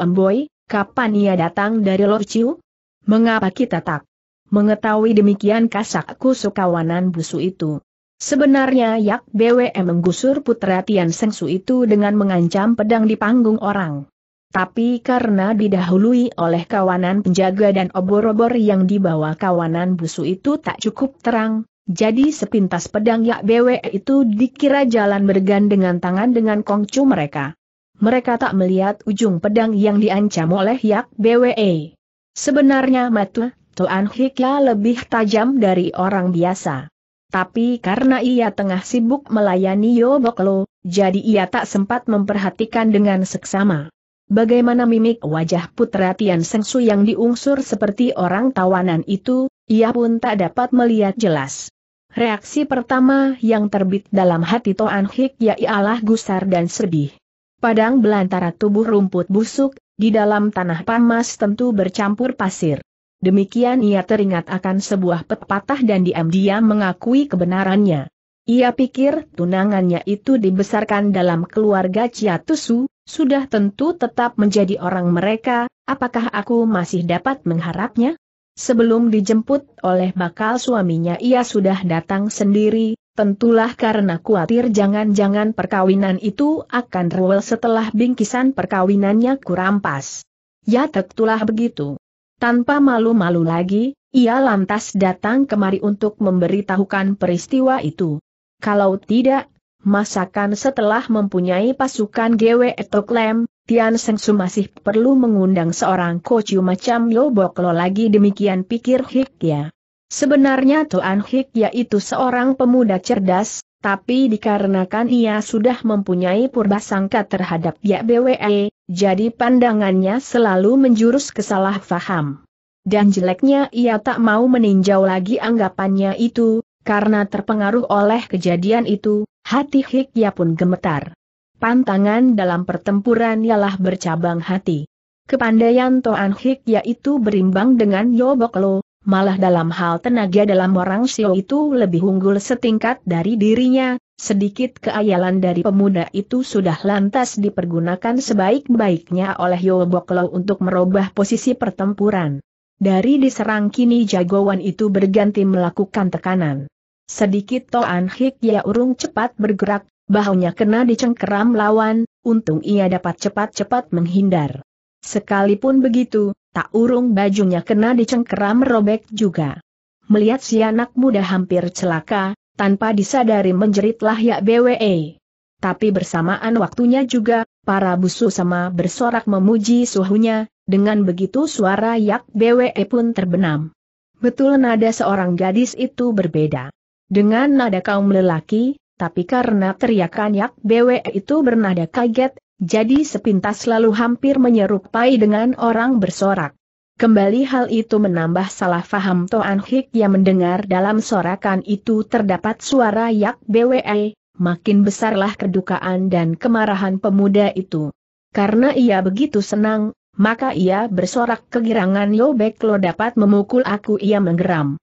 Kapan ia datang dari Lorciu? Mengapa kita tak mengetahui demikian kasakku sukawanan busu itu? Sebenarnya Yak BWM menggusur putra Tian Sengsu itu dengan mengancam pedang di panggung orang. Tapi karena didahului oleh kawanan penjaga dan obor-obor yang dibawa kawanan busu itu tak cukup terang, jadi sepintas pedang Yak Bwe itu dikira jalan bergandengan tangan dengan kongcu mereka mereka tak melihat ujung pedang yang diancam oleh Yak BWE. Sebenarnya Matu, Tuan Hikya lebih tajam dari orang biasa. Tapi karena ia tengah sibuk melayani Yoboklo, jadi ia tak sempat memperhatikan dengan seksama. Bagaimana mimik wajah putra Tian Sengsu yang diungsur seperti orang tawanan itu, ia pun tak dapat melihat jelas. Reaksi pertama yang terbit dalam hati Toan Hik ialah gusar dan sedih. Padang belantara tubuh rumput busuk, di dalam tanah panas tentu bercampur pasir. Demikian ia teringat akan sebuah pepatah dan diam-diam mengakui kebenarannya. Ia pikir tunangannya itu dibesarkan dalam keluarga Ciatusu, sudah tentu tetap menjadi orang mereka, apakah aku masih dapat mengharapnya? Sebelum dijemput oleh bakal suaminya ia sudah datang sendiri, Tentulah karena khawatir jangan-jangan perkawinan itu akan rewel setelah bingkisan perkawinannya kurampas. Ya tentulah begitu. Tanpa malu-malu lagi, ia lantas datang kemari untuk memberitahukan peristiwa itu. Kalau tidak, masakan setelah mempunyai pasukan GW Etoklem, Tian Sengsu masih perlu mengundang seorang kocu macam Yoboklo lagi demikian pikir Hik ya. Sebenarnya Tuan Hik yaitu seorang pemuda cerdas, tapi dikarenakan ia sudah mempunyai purba sangka terhadap BWE, jadi pandangannya selalu menjurus faham. Dan jeleknya ia tak mau meninjau lagi anggapannya itu, karena terpengaruh oleh kejadian itu, hati Hik Hikya pun gemetar. Pantangan dalam pertempuran ialah bercabang hati. Kepandaian Toan Hik yaitu berimbang dengan Yoboklo, malah dalam hal tenaga dalam orang Sio itu lebih unggul setingkat dari dirinya, sedikit keayalan dari pemuda itu sudah lantas dipergunakan sebaik-baiknya oleh Yoboklo untuk merubah posisi pertempuran. Dari diserang kini jagoan itu berganti melakukan tekanan. Sedikit Toan Hik Ya Urung cepat bergerak, bahunya kena dicengkeram lawan, untung ia dapat cepat-cepat menghindar. Sekalipun begitu, tak urung bajunya kena dicengkeram robek juga. Melihat si anak muda hampir celaka, tanpa disadari menjeritlah ya BWE. Tapi bersamaan waktunya juga, para busu sama bersorak memuji suhunya, dengan begitu suara yak BWE pun terbenam. Betul nada seorang gadis itu berbeda. Dengan nada kaum lelaki, tapi karena teriakan yak BWE itu bernada kaget, jadi sepintas lalu hampir menyerupai dengan orang bersorak. Kembali hal itu menambah salah faham Toan Hik yang mendengar dalam sorakan itu terdapat suara yak BWE, makin besarlah kedukaan dan kemarahan pemuda itu. Karena ia begitu senang, maka ia bersorak kegirangan Yobek lo dapat memukul aku ia menggeram.